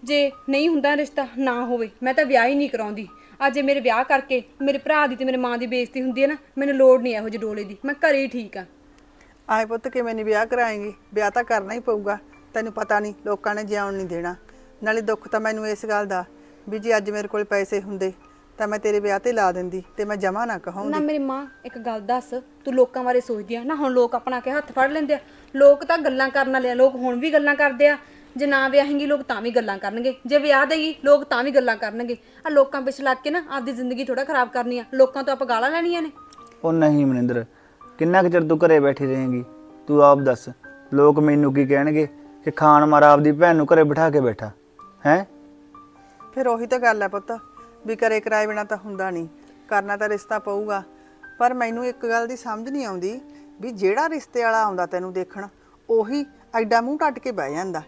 ਜੇ ਨਹੀਂ ਹੁੰਦਾ ਰਿਸ਼ਤਾ ਨਾ ਹੋਵੇ ਮੈਂ ਤਾਂ ਵਿਆਹ ਹੀ ਨਹੀਂ ਕਰਾਉਂਦੀ ਅੱਜ ਮੇਰੇ ਵਿਆਹ ਕਰਕੇ ਮੇਰੇ ਭਰਾ ਦੀ ਤੇ ਮੇਰੇ ਮਾਂ ਦੀ ਬੇਇੱਜ਼ਤੀ ਹੁੰਦੀ ਹੈ ਨਾ ਮੈਨੂੰ ਲੋੜ ਨਹੀਂ ਇਹੋ ਜਿਹੇ ਡੋਲੇ ਦੀ ਮੈਂ ਘਰੇ ਹੀ ਠੀਕ ਆ
ਆਏ ਪੁੱਤ ਕਿਵੇਂ ਨਹੀਂ ਵਿਆਹ ਕਰਾਏਂਗੀ ਵਿਆਹ ਤਾਂ ਕਰਨਾ ਹੀ ਪਊਗਾ ਤੈਨੂੰ ਪਤਾ ਨਹੀਂ ਲੋਕਾਂ ਨੇ ਜਿਉਣ ਨਹੀਂ ਦੇਣਾ ਨਾਲੇ ਦੁੱਖ ਤਾਂ ਮੈਨੂੰ ਇਸ ਗੱਲ ਦਾ ਵੀ ਜੇ ਅੱਜ ਮੇਰੇ ਕੋਲ ਪੈਸੇ ਹੁੰਦੇ ਤਾਂ ਮੈਂ ਤੇਰੇ ਵਿਆਹ ਤੇ ਲਾ ਦਿੰਦੀ ਤੇ ਮੈਂ ਜਮਾ ਨਾ ਕਹਾਂਗੀ ਨਾ ਮੇਰੀ ਮਾਂ
ਇੱਕ ਗੱਲ ਦੱਸ ਤੂੰ ਲੋਕਾਂ ਬਾਰੇ ਸੋਚਦੀ ਆ ਨਾ ਹੁਣ ਲੋਕ ਆਪਣਾ ਕੇ ਹੱਥ ਫੜ ਲੈਂਦੇ ਆ ਲੋਕ ਤਾਂ ਗੱਲਾਂ ਕਰਨ ਵਾਲੇ ਆ ਲੋਕ ਹੁਣ ਵੀ ਗੱਲਾਂ ਕਰਦੇ ਆ ਜੇ ਨਾ ਵਿਆਹਾਂਗੀ ਲੋਕ ਤਾਂ ਵੀ ਗੱਲਾਂ ਕਰਨਗੇ ਜੇ ਵਿਆਹ ਦੇਗੀ ਲੋਕ ਤਾਂ ਵੀ ਗੱਲਾਂ ਕਰਨਗੇ ਆ ਲੋਕਾਂ ਵਿੱਚ ਲੱਗ ਕੇ ਨਾ ਆਪਦੀ ਜ਼ਿੰਦਗੀ ਥੋੜਾ ਖਰਾਬ ਕਰਨੀ ਆ ਲੋਕਾਂ ਤੋਂ ਆਪਾਂ ਗਾਲਾਂ ਲੈਣੀਆਂ ਨੇ
ਉਹ ਨਹੀਂ ਮਨਿੰਦਰ ਕਿੰਨਾ ਚਿਰ ਤੂੰ ਘਰੇ ਬੈਠੀ ਰਹੇਂਗੀ ਤੂੰ ਆਪ ਦੱਸ ਲੋਕ ਮੈਨੂੰ ਕੀ ਕਹਿਣਗੇ ਕਿ ਖਾਨ ਮਾਰਾ ਆਪਦੀ ਭੈਣ ਨੂੰ ਘਰੇ ਬਿਠਾ ਕੇ ਬੈਠਾ ਹੈ
ਫਿਰ ਉਹੀ ਤਾਂ ਗੱਲ ਹੈ ਪੁੱਤ ਵੀ ਕਰੇ ਕਰਾਏ ਬਿਨਾ ਤਾਂ ਹੁੰਦਾ ਨਹੀਂ ਕਰਨਾ ਤਾਂ ਰਿਸ਼ਤਾ ਪਊਗਾ ਪਰ ਮੈਨੂੰ ਇੱਕ ਗੱਲ ਦੀ ਸਮਝ ਨਹੀਂ ਆਉਂਦੀ ਵੀ ਜਿਹੜਾ ਰਿਸ਼ਤੇ ਵਾਲਾ ਆਉਂਦਾ ਤੈਨੂੰ ਦੇਖਣ ਉਹੀ ਐਡਾ ਮੂੰਹ ਟੱਟ ਕੇ ਬਹਿ ਜਾਂਦਾ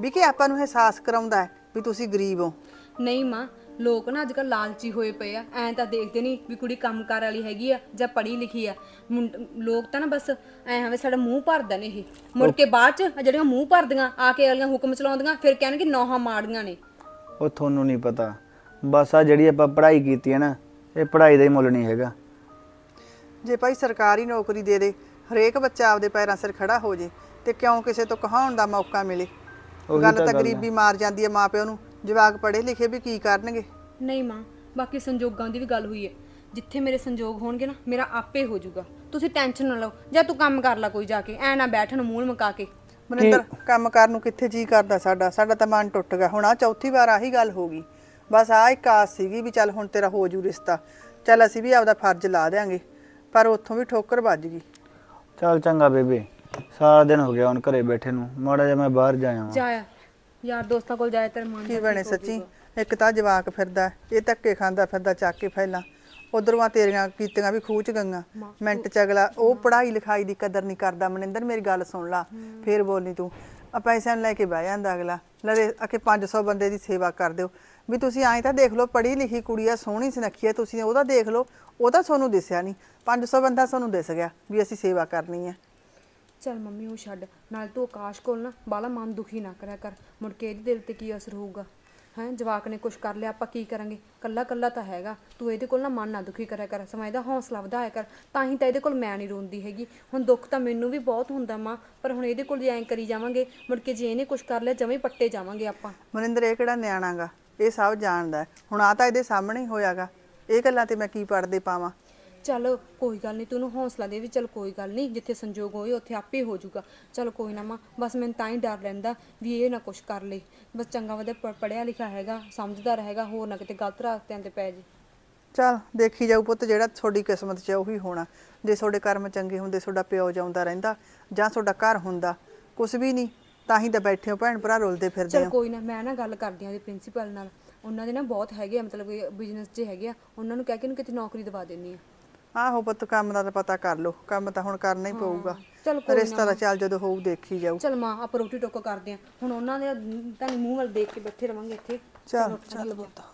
ਵੀ ਕਿ ਆਪਾਂ ਨੂੰ ਅਹਿਸਾਸ ਕਰਾਉਂਦਾ ਵੀ ਤੁਸੀਂ ਗਰੀਬ ਹੋ
ਨਹੀਂ ਮਾਂ ਲੋਕ ਨਾ ਅੱਜਕੱਲ ਲਾਲਚੀ ਹੋਏ ਪਏ ਆ ਐਂ ਤਾਂ ਦੇਖਦੇ ਨਹੀਂ ਵੀ ਕੁੜੀ ਕੰਮਕਾਰ ਵਾਲੀ ਹੈਗੀ ਆ ਜਾਂ ਪੜ੍ਹੀ ਲਿਖੀ ਆ ਲੋਕ ਤਾਂ ਨਾ ਬਸ ਐਂ ਹਵੇ ਸਾਡਾ ਮੂੰਹ ਭਰਦੇ ਨੇ ਇਹ ਮੁੜ ਕੇ ਬਾਅਦ ਚ ਜਿਹੜੀਆਂ ਮੂੰਹ ਭਰਦੀਆਂ ਆ ਕੇ ਵਾਲੀਆਂ ਹੁਕਮ ਚਲਾਉਂਦੀਆਂ ਫਿਰ ਕਹਿਣਗੇ
ਨੋਹਾ ਮਾਰਦੀਆਂ ਨੇ
ਉਹ ਤੁਹਾਨੂੰ ਨਹੀਂ ਪਤਾ ਬਸ ਆ ਜਿਹੜੀ ਆਪਾਂ ਪੜ੍ਹਾਈ ਕੀਤੀ ਹੈ ਨਾ ਇਹ ਪੜ੍ਹਾਈ ਦਾ ਹੀ ਮੁੱਲ ਨਹੀਂ ਹੈਗਾ
ਜੇ ਭਾਈ ਸਰਕਾਰੀ ਨੌਕਰੀ ਦੇ ਦੇ ਹਰੇਕ ਬੱਚਾ ਆਪਦੇ ਪੈਰਾਂ ਸਿਰ ਖੜਾ ਹੋ ਜੇ ਤੇ ਕਿਉਂ ਕਿਸੇ ਤੋਂ ਕਹਾਉਣ ਦਾ ਮੌਕਾ ਮਿਲੇ
ਗੱਲ ਤਾਂ ਗਰੀਬੀ
ਮਾਰ ਜਾਂਦੀ ਹੈ ਮਾਪਿਓ ਨੂੰ ਜਵਾਕ ਪੜ੍ਹੇ ਲਿਖੇ ਵੀ ਕੀ ਕਰਨਗੇ ਨਹੀਂ ਮਾਂ ਬਾਕੀ ਸੰਜੋਗਾਂ ਦੀ ਵੀ
ਗੱਲ ਹੋਈ ਹੈ ਜਿੱਥੇ ਮੇਰੇ ਸੰਜੋਗ ਹੋਣਗੇ ਨਾ ਮੇਰਾ ਆਪੇ ਹੋ ਜਾਊਗਾ ਤੁਸੀਂ ਟੈਨਸ਼ਨ ਨਾ ਲਓ ਜਾਂ ਤੂੰ ਕੰਮ ਕਰ ਲੈ ਕੋਈ ਜਾ ਕੇ ਐ ਨਾ ਬੈਠਣ ਮੂਲ ਮਕਾ ਕੇ
ਮਨਿੰਦਰ ਕੰਮ ਕਰਨ ਨੂੰ ਕਿੱਥੇ ਜੀ ਕਰਦਾ ਸਾਡਾ ਸਾਡਾ ਤਾਂ ਮਨ ਟੁੱਟ ਗਿਆ ਹੁਣ ਆ ਚੌਥੀ ਵਾਰ ਆਹੀ ਗੱਲ ਹੋ ਗਈ ਬਸ ਆ ਇੱਕ ਆਸ ਸੀਗੀ ਵੀ ਚੱਲ ਹੁਣ ਤੇਰਾ ਹੋ ਜੂ ਰਿਸ਼ਤਾ ਚੱਲ ਅਸੀਂ ਵੀ ਆਪਦਾ ਫਰਜ਼ ਲਾ ਦੇਾਂਗੇ ਪਰ ਉੱਥੋਂ ਵੀ ਠੋਕਰ ਵੱਜ ਗਈ ਚੱਲ
ਚੰਗਾ ਬੇਬੇ ਸਾਰਾ ਦਿਨ ਹੋ ਗਿਆ ਹੁਣ ਘਰੇ ਬੈਠੇ ਨੂੰ ਮਾੜਾ ਜਿਹਾ ਮੈਂ ਬਾਹਰ ਜਾਇਆ
ਜਾਇਆ ਯਾਰ ਦੋਸਤਾਂ ਕੋਲ ਜ਼ਿਆਦਾਤਰ ਮਨ ਕੀ ਬਣੇ ਸੱਚੀ ਇੱਕ ਤਾਂ ਜਵਾਕ ਫਿਰਦਾ ਇਹ ਧੱਕੇ ਖਾਂਦਾ ਫਿਰਦਾ ਚੱਕ ਕੇ ਫੈਲਾ ਉਧਰੋਂ ਤੇਰੀਆਂ ਕੀਤੀਆਂ ਵੀ ਖੂਚ ਗਈਆਂ ਮਿੰਟ ਚ ਅਗਲਾ ਉਹ ਪੜ੍ਹਾਈ ਲਿਖਾਈ ਦੀ ਕਦਰ ਨਹੀਂ ਕਰਦਾ ਮਨਿੰਦਰ ਮੇਰੀ ਗੱਲ ਸੁਣ ਲਾ ਫੇਰ ਬੋਲੀ ਤੂੰ ਆ ਪੈਸਿਆਂ ਲੈ ਕੇ ਬਹਿ ਜਾਂਦਾ ਅਗਲਾ ਲਰੇ ਅਕੇ 500 ਬੰਦੇ ਦੀ ਸੇਵਾ ਕਰ ਦਿਓ ਵੀ ਤੁਸੀਂ ਐਂ ਤਾਂ ਦੇਖ ਲਓ ਪੜ੍ਹੀ ਲਿਖੀ ਕੁੜੀ ਆ ਸੋਹਣੀ ਸੁਨੱਖੀ ਆ ਤੁਸੀਂ ਉਹਦਾ ਦੇਖ ਲਓ ਉਹ ਤਾਂ ਤੁਹਾਨੂੰ ਦਿਸਿਆ ਨਹੀਂ 500 ਬੰਦਾ ਤੁਹਾਨੂੰ ਦਿਸ ਗਿਆ ਵੀ ਅਸੀਂ ਸੇਵਾ ਕਰਨੀ ਆ
ਚੱਲ ਮੰਮੀ ਉਹ ਛੱਡ ਨਾਲ ਤੂੰ ਆਕਾਸ਼ ਕੋਲ ਨਾ ਬਾਲਾ ਮਨ ਦੁਖੀ ਨਾ ਕਰਿਆ ਕਰ ਮੁੜ ਕੇ ਇਹਦੇ ਦਿਲ ਤੇ ਕੀ ਅਸਰ ਹੋਊਗਾ ਹੈ ਜਵਾਕ ਨੇ ਕੁਝ ਕਰ ਲਿਆ ਆਪਾਂ ਕੀ ਕਰਾਂਗੇ ਕੱਲਾ ਕੱਲਾ ਤਾਂ ਹੈਗਾ ਤੂੰ ਇਹਦੇ ਕੋਲ ਨਾ ਮਨ ਨਾ ਦੁਖੀ ਕਰਿਆ ਕਰ ਸਮਝਦਾ ਹੌਸਲਾ ਵਧਾਇਆ ਕਰ ਤਾਂ ਹੀ ਤਾਂ ਇਹਦੇ ਕੋਲ ਮੈਂ ਨਹੀਂ ਰੋਂਦੀ ਹੈਗੀ ਹੁਣ ਦੁੱਖ ਤਾਂ ਮੈਨੂੰ ਵੀ ਬਹੁਤ ਹੁੰਦਾ ਮਾਂ ਪਰ ਹੁਣ ਇਹਦੇ ਕੋਲ ਜੇ ਕਰੀ ਜਾਵਾਂਗੇ ਮੁੜ ਕੇ ਜੇ ਇਹਨੇ ਕੁਝ ਕਰ ਲਿਆ ਜਮੇ ਪੱਟੇ ਜਾਵਾਂਗੇ
ਆਪਾਂ ਮਨਿੰਦਰ ਇਹ ਕਿਹੜਾ ਨਿਆਣਾਗਾ ਇਹ ਸਭ ਜਾਣਦਾ ਹੁਣ ਆ ਤਾਂ ਇਹਦੇ ਸਾਹਮਣੇ ਹੋਇਆਗਾ ਇਹ ਗੱਲਾਂ ਤੇ ਮੈਂ ਕੀ ਪੜਦੇ ਪਾਵਾਂ
ਚਲ ਕੋਈ ਗੱਲ ਨਹੀਂ ਤੂੰ ਹੌਸਲਾ ਦੇ ਵੀ ਚਲ ਕੋਈ ਗੱਲ ਨਹੀਂ ਜਿੱਥੇ ਸੰਜੋਗ ਹੋਏ ਉੱਥੇ ਆਪੇ ਹੋ ਜਾਊਗਾ ਚਲ ਕੋਈ ਨਾ ਮਾਂ ਬਸ ਮੈਨੂੰ ਤਾਂ ਹੀ ਡਰ ਲੈਂਦਾ ਵੀ ਇਹ ਨਾ ਕੁਛ ਕਰ ਲੇ ਬਸ ਚੰਗਾ ਵਧੀਆ ਪੜਿਆ ਲਿਖਿਆ ਹੈਗਾ ਸਮਝਦਾ ਰਹੇਗਾ ਹੋਰ ਨਾ ਕਿਤੇ ਗਲਤ ਰਸਤਿਆਂ ਤੇ ਪੈ ਜੇ
ਚਲ ਦੇਖੀ ਜਾਊ ਪੁੱਤ ਜਿਹੜਾ ਤੁਹਾਡੀ ਕਿਸਮਤ 'ਚ ਉਹੀ ਹੋਣਾ ਜੇ ਤੁਹਾਡੇ ਕਰਮ ਚੰਗੇ ਹੁੰਦੇ ਤੁਹਾਡਾ ਪਿਓ ਜਾਉਂਦਾ ਰਹਿੰਦਾ ਜਾਂ ਤੁਹਾਡਾ ਘਰ ਹੁੰਦਾ ਕੁਝ ਵੀ ਨਹੀਂ ਤਾਂ ਹੀ ਤਾਂ ਬੈਠੇ ਹੋ ਭੈਣ ਭਰਾ ਰੁਲਦੇ ਫਿਰਦੇ ਆ ਚਲ ਕੋਈ
ਨਾ ਮੈਂ ਨਾ ਗੱਲ ਕਰਦੀ ਆਂ ਦੇ ਪ੍ਰਿੰਸੀਪਲ ਨਾਲ ਉਹਨਾਂ ਦੇ ਨਾ ਬਹੁਤ ਹੈਗੇ ਆ ਮਤਲਬ ਬਿਜ਼ਨਸ 'ਚ ਹੈਗੇ ਆ ਉਹਨਾਂ ਨੂੰ ਕਹਿ ਕੇ ਨੂੰ ਕਿਤੇ ਨੌਕਰੀ ਦਵਾ ਦੇਣੀ ਆ
आहो पुत काम दा पता कर लो काम तो करना ही पौगा
चल रिश्ता
चल जदों होऊ देखी
रोटी टोको कर चल चल पुत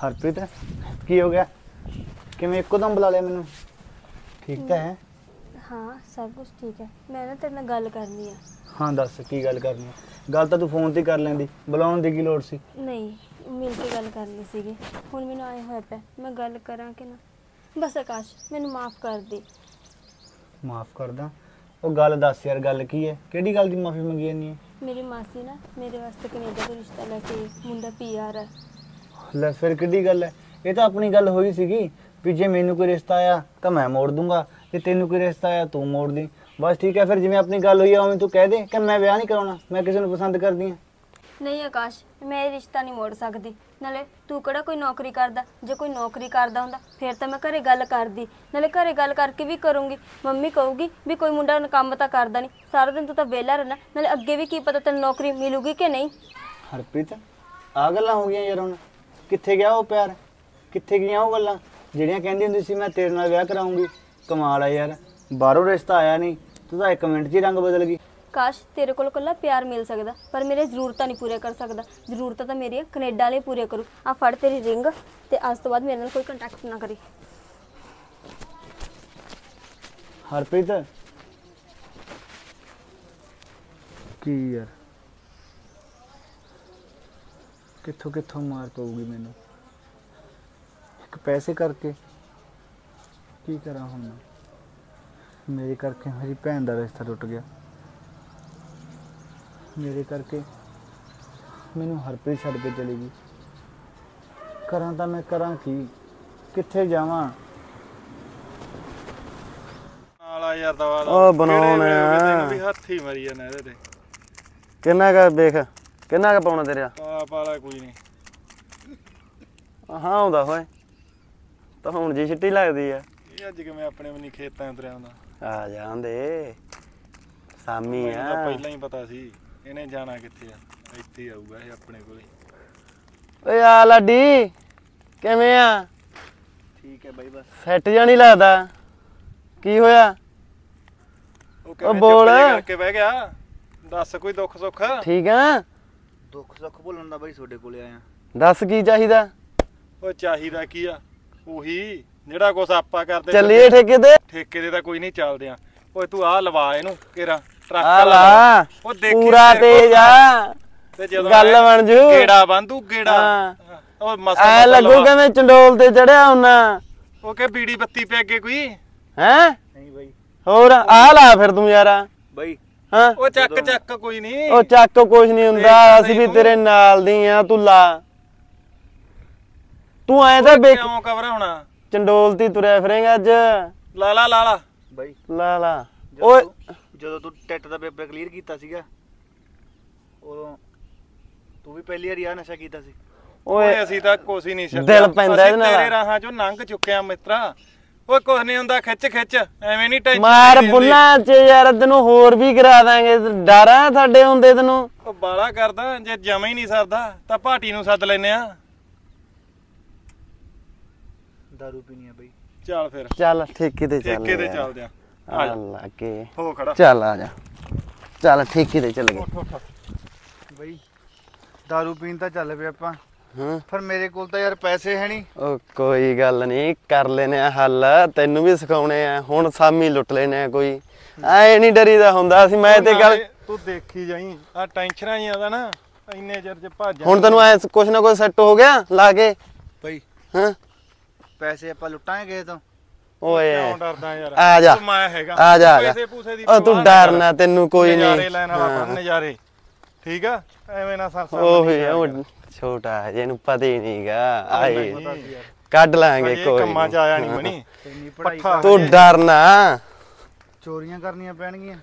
हरप्रीत की हो गया कि मैं एक दम बुला लिया मैनू ठीक तो है
ਹਾਂ ਸਭ ਕੁਝ ਠੀਕ ਹੈ ਮੈਂ ਨਾ ਤੇਰੇ ਨਾਲ ਗੱਲ ਕਰਨੀ ਆ
ਹਾਂ ਦੱਸ ਕੀ ਗੱਲ ਕਰਨੀ ਆ ਗੱਲ ਤਾਂ ਤੂੰ ਫੋਨ ਤੇ ਕਰ ਲੈਂਦੀ ਬੁਲਾਉਣ ਦੀ ਕੀ ਲੋੜ ਸੀ
ਨਹੀਂ ਮਿਲ ਕੇ ਗੱਲ ਕਰਨੀ ਸੀਗੀ ਹੁਣ ਮੈਨੂੰ ਆਏ ਹੋਏ ਪੈ ਮੈਂ ਗੱਲ ਕਰਾਂ ਕਿ ਨਾ ਬਸ ਆਕਾਸ਼ ਮੈਨੂੰ ਮਾਫ ਕਰ ਦੇ
ਮਾਫ ਕਰਦਾ ਉਹ ਗੱਲ ਦੱਸ ਯਾਰ ਗੱਲ ਕੀ ਹੈ ਕਿਹੜੀ ਗੱਲ ਦੀ ਮਾਫੀ ਮੰਗੀ ਜਾਨੀ ਹੈ
ਮੇਰੀ ਮਾਸੀ ਨਾ ਮੇਰੇ ਵਾਸਤੇ ਕੈਨੇਡਾ ਤੋਂ ਰਿਸ਼ਤਾ ਲੈ ਕੇ ਮੁੰਡਾ ਪੀਆਰ ਹੈ
ਲੈ ਫਿਰ ਕਿਹੜੀ ਗੱਲ ਹੈ ਇਹ ਤਾਂ ਆਪਣੀ ਗੱਲ ਹੋਈ ਸੀਗੀ ਵੀ ਜੇ ਮੈਨੂੰ ਕੋਈ ਰਿਸ਼ਤਾ ਆਇਆ ਤਾਂ ਮੈਂ ਮੋੜ ਦੂੰਗਾ ਤੇ ਤੈਨੂੰ ਕੀ ਰਿਸ਼ਤਾ ਆ ਤੂੰ ਮੋੜ ਦੀ ਬਸ ਠੀਕ ਹੈ ਫਿਰ ਜਿਵੇਂ ਆਪਣੀ ਗੱਲ ਹੋਈ ਆ ਉਵੇਂ ਤੂੰ ਕਹਿ ਦੇ ਕਿ ਮੈਂ ਵਿਆਹ ਨਹੀਂ ਕਰਾਉਣਾ ਮੈਂ ਕਿਸੇ ਨੂੰ ਪਸੰਦ ਕਰਦੀ ਆ
ਨਹੀਂ ਆਕਾਸ਼ ਮੈਂ ਇਹ ਰਿਸ਼ਤਾ ਨਹੀਂ ਮੋੜ ਸਕਦੀ ਨਾਲੇ ਤੂੰ ਕਿਹੜਾ ਕੋਈ ਨੌਕਰੀ ਕਰਦਾ ਜੇ ਕੋਈ ਨੌਕਰੀ ਕਰਦਾ ਹੁੰਦਾ ਫਿਰ ਤਾਂ ਮੈਂ ਘਰੇ ਗੱਲ ਕਰਦੀ ਨਾਲੇ ਘਰੇ ਗੱਲ ਕਰਕੇ ਵੀ ਕਰੂੰਗੀ ਮੰਮੀ ਕਹੂਗੀ ਵੀ ਕੋਈ ਮੁੰਡਾ ਕੰਮ ਤਾਂ ਕਰਦਾ ਨਹੀਂ ਸਾਰਾ ਦਿਨ ਤੂੰ ਤਾਂ ਵਿਹਲਾ ਰਹਿਣਾ ਨਾਲੇ ਅੱਗੇ ਵੀ ਕੀ ਪਤਾ ਤੈਨੂੰ ਨੌਕਰੀ ਮਿਲੂਗੀ ਕਿ ਨਹੀਂ
ਹਰਪ੍ਰੀਤ ਆ ਗੱਲਾਂ ਹੋ ਗਈਆਂ ਯਾਰ ਹੁਣ ਕਿੱਥੇ ਗਿਆ ਉਹ ਪਿਆਰ ਕਿੱਥੇ ਗਈਆਂ ਉਹ ਗੱਲਾਂ ਜਿਹੜੀਆਂ ਕਹਿੰਦੀ ਹੁੰਦੀ ਸੀ ਮੈਂ ਤੇਰੇ ਨਾਲ ਵਿਆਹ ਕਰਾਉਂਗੀ ਕਮਾਲ ਆ ਯਾਰ ਬਾਹਰੋਂ ਰਿਸ਼ਤਾ ਆਇਆ ਨਹੀਂ ਤੂੰ ਤਾਂ ਇੱਕ ਮਿੰਟ 'ਚ ਹੀ ਰੰਗ ਬਦਲ ਗਈ
ਕਾਸ਼ ਤੇਰੇ ਕੋਲ ਕੱਲਾ ਪਿਆਰ ਮਿਲ ਸਕਦਾ ਪਰ ਮੇਰੇ ਜ਼ਰੂਰਤਾਂ ਨਹੀਂ ਪੂਰੀਆਂ ਕਰ ਸਕਦਾ ਜ਼ਰੂਰਤਾਂ ਤਾਂ ਮੇਰੀਆਂ ਕੈਨੇਡਾ ਵਾਲੇ ਪੂਰੀਆਂ ਕਰੂ ਆ ਫੜ ਤੇਰੀ ਰਿੰਗ ਤੇ ਅੱਜ ਤੋਂ ਬਾਅਦ ਮੇਰੇ ਨਾਲ ਕੋਈ ਕੰਟੈਕਟ ਨਾ ਕਰੀ
ਹਰਪ੍ਰੀਤ ਕੀ ਯਾਰ ਕਿੱਥੋਂ ਕਿੱਥੋਂ ਮਾਰ ਪਊਗੀ ਮੈਨੂੰ ਇੱਕ ਪੈਸੇ ਕਰਕੇ ਕੀ ਕਰਾਂ ਹੁਣ ਮੇਰੇ ਕਰਕੇ ਮੇਰੀ ਭੈਣ ਦਾ ਰਿਸ਼ਤਾ ਟੁੱਟ ਗਿਆ ਮੇਰੇ ਕਰਕੇ ਮੈਨੂੰ ਹਰਪ੍ਰੀਤ ਛੱਡ ਕੇ ਚਲੀ ਗਈ ਕਰਾਂ ਤਾਂ ਮੈਂ ਕਰਾਂ ਕੀ ਕਿੱਥੇ ਜਾਵਾਂ
ਆਲਾ ਯਾਰ ਦਵਾ ਲਾ ਉਹ ਬਣਾਉਣਾ ਹੈ। ਵੀ
ਹੱਥੀ ਮਰੀ ਜਾਣਾ ਇਹਦੇ ਤੇ
ਕਿੰਨਾ ਕਾ ਦੇਖ ਕਿੰਨਾ ਕਾ ਪਾਉਣਾ ਤੇਰਾ
ਪਾਲਾ ਪਾਲਾ ਕੋਈ ਨਹੀਂ
ਹਾਂ ਆਉਂਦਾ ਹੋਏ ਤਾਂ ਹੁਣ ਜੀ ਛਿੱਟੀ ਲੱਗਦੀ ਆ
ਇਹ ਅੱਜ ਕਿਵੇਂ ਆਪਣੇ ਨਹੀਂ ਖੇਤਾਂ ਤੁਰਿਆ
ਦਾ ਆ ਜਾਂਦੇ ਸਾਮੀ ਆ ਤਾਂ ਪਹਿਲਾਂ
ਹੀ ਪਤਾ ਸੀ ਇਹਨੇ ਜਾਣਾ ਕਿੱਥੇ ਆ ਇੱਥੇ ਆਊਗਾ ਇਹ ਆਪਣੇ ਕੋਲੇ
ਓਏ ਆ ਲਾਡੀ ਕਿਵੇਂ ਆ
ਠੀਕ ਹੈ ਬਾਈ ਬਸ ਸੈੱਟ ਜਾਣੀ
ਲੱਗਦਾ ਕੀ ਹੋਇਆ ਉਹ ਬੋਲ
ਕੇ ਬਹਿ ਗਿਆ ਦੱਸ ਕੋਈ ਦੁੱਖ ਸੁੱਖ
ਠੀਕ
ਆ
ਦੁੱਖ ਸੁੱਖ ਭੁੱਲਣ ਦਾ ਬਾਈ ਤੁਹਾਡੇ ਕੋਲੇ ਆਇਆ
ਦੱਸ ਕੀ ਚਾਹੀਦਾ
ਉਹ ਚਾਹੀਦਾ ਕੀ ਆ ਉਹੀ ਜਿਹੜਾ ਕੁਛ ਆਪਾਂ ਕਰਦੇ ਚੱਲੀਏ ਠੇਕੇ ਤੇ ਠੇਕੇ ਤੇ ਤਾਂ ਕੋਈ ਨਹੀਂ ਚੱਲਦੇ ਆ ਓਏ ਤੂੰ ਆਹ ਲਵਾ ਇਹਨੂੰ ਕਿਹੜਾ
ਟਰੱਕ ਲਾ ਉਹ ਦੇਖੀ ਪੂਰਾ ਤੇਜ ਆ
ਤੇ ਜਦੋਂ ਗੱਲ ਬਣ ਜੂ ਕਿਹੜਾ ਬੰਦੂ ਕਿਹੜਾ ਉਹ ਮਸਤ ਐ ਲੱਗੂ ਕਹਿੰਦੇ
ਚੰਡੋਲ ਤੇ ਚੜਿਆ ਹੁੰਨਾ
ਉਹ ਕੇ ਬੀੜੀ ਬੱਤੀ ਪੈ ਅੱਗੇ ਕੋਈ
ਹੈ ਨਹੀਂ ਬਾਈ ਹੋਰ ਆ ਲਾ ਫਿਰ ਤੂੰ ਯਾਰਾ ਬਾਈ ਹਾਂ
ਉਹ ਚੱਕ ਚੱਕ ਕੋਈ
ਨਹੀਂ ਉਹ ਚੱਕ ਕੁਝ ਨਹੀਂ ਹੁੰਦਾ ਅਸੀਂ ਵੀ ਤੇਰੇ ਨਾਲ ਦੀ ਆ ਤੂੰ ਲਾ ਤੂੰ ਐਂ ਤਾਂ ਬੇਕ ਕਿਉਂ
ਕਵਰ ਹੋਣਾ
ਚੰਡੋਲ ਤੇ ਤੁਰਿਆ ਫਿਰੇਗਾ ਅੱਜ
ਲਾ ਲਾ ਲਾ ਲਾ ਬਾਈ
ਲਾ ਲਾ ਓਏ
ਜਦੋਂ ਤੂੰ ਟੈਟ ਦਾ ਪੇਪਰ ਕਲੀਅਰ ਕੀਤਾ ਸੀਗਾ ਉਦੋਂ ਤੂੰ ਵੀ ਪਹਿਲੀ ਵਾਰੀ ਆ ਨਸ਼ਾ ਕੀਤਾ ਸੀ ਓਏ ਅਸੀਂ ਤਾਂ
ਕੋਸੀ ਨਹੀਂ ਛੱਡਿਆ ਦਿਲ ਪੈਂਦਾ ਇਹਦੇ ਨਾਲ ਤੇਰੇ ਰਾਹਾਂ ਚੋਂ ਲੰਘ ਚੁੱਕਿਆ ਮਿੱਤਰਾ ਓਏ ਕੁਛ ਨਹੀਂ ਹੁੰਦਾ ਖਿੱਚ ਖਿੱਚ ਐਵੇਂ ਨਹੀਂ ਟੈਂਸ਼ਨ ਮਾਰ ਬੁੱਲਾ ਚ
ਯਾਰ ਤੈਨੂੰ ਹੋਰ ਵੀ ਕਰਾ ਦਾਂਗੇ ਡਰ ਆ ਸਾਡੇ ਹੁੰਦੇ ਤੈਨੂੰ
ਉਹ ਬਾਲਾ ਕਰਦਾ ਜੇ ਜਮਾ ਹੀ ਨਹੀਂ ਸਰਦਾ ਤਾਂ ਪਾਰਟੀ ਨੂੰ ਸੱਦ ਲੈਨੇ ਆ दारू ਪੀਣੀ ਆ ਬਈ ਚੱਲ ਫਿਰ ਚੱਲ ਠੇਕੇ ਤੇ ਚੱਲ ਠੇਕੇ ਤੇ ਚੱਲਦੇ ਆ ਆ ਲੱਗੇ ਹੋ ਖੜਾ ਚੱਲ ਆ
ਜਾ ਚੱਲ ਠੇਕੇ ਤੇ ਚੱਲ ਗਏ ਬਈ
दारू ਪੀਣ ਤਾਂ ਚੱਲ ਪਿਆ ਆਪਾਂ ਹਾਂ ਪਰ ਮੇਰੇ ਕੋਲ ਤਾਂ ਯਾਰ ਪੈਸੇ ਹੈ ਨਹੀਂ
ਉਹ ਕੋਈ ਗੱਲ ਨਹੀਂ ਕਰ ਲੈਨੇ ਆ ਹੱਲ ਤੈਨੂੰ ਵੀ ਸਿਖਾਉਣੇ ਆ ਹੁਣ ਸਾਮੀ ਲੁੱਟ ਲੈਨੇ ਆ ਕੋਈ ਐ ਨਹੀਂ ਡਰੀਦਾ ਹੁੰਦਾ ਸੀ ਮੈਂ ਤੇ ਗੱਲ
ਤੂੰ ਦੇਖੀ ਜਾਈ
ਆ ਟੈਨਸ਼ਨਾਂ ਹੀ ਆਦਾ ਨਾ ਇੰਨੇ ਚਿਰ ਚ ਭੱਜ ਹੁਣ ਤੈਨੂੰ ਐ
ਕੁਛ ਨਾ ਕੁਛ ਸੈੱਟ ਹੋ ਗਿਆ ਲਾ ਕੇ ਬਈ ਹਾਂ
ਪੈਸੇ ਆਪਾਂ ਲੁੱਟਾਂਗੇ ਕਿਸੇ ਤੋਂ
ਓਏ ਕਿਉਂ ਡਰਦਾ ਯਾਰ ਆ ਜਾ ਮੈਂ ਹੈਗਾ ਆ ਜਾ ਪੈਸੇ ਪੂਸੇ ਦੀ ਤੂੰ ਡਰਨਾ ਤੈਨੂੰ ਕੋਈ ਨਹੀਂ ਨਜ਼ਾਰੇ ਲੈਣ ਵਾਲਾ ਨਜ਼ਾਰੇ
ਠੀਕ ਆ ਐਵੇਂ ਨਾ ਸਰਸਾ ਓਏ ਉਹ
ਛੋਟਾ ਇਹਨੂੰ ਪਤਾ ਹੀ ਨਹੀਂਗਾ ਆਏ ਕੱਢ ਲਾਂਗੇ ਕੋਈ ਕੰਮਾਂ ਚ ਆਇਆ ਨਹੀਂ ਮਣੀ ਤੂੰ ਡਰਨਾ
ਚੋਰੀਆਂ ਕਰਨੀਆਂ ਪੈਣਗੀਆਂ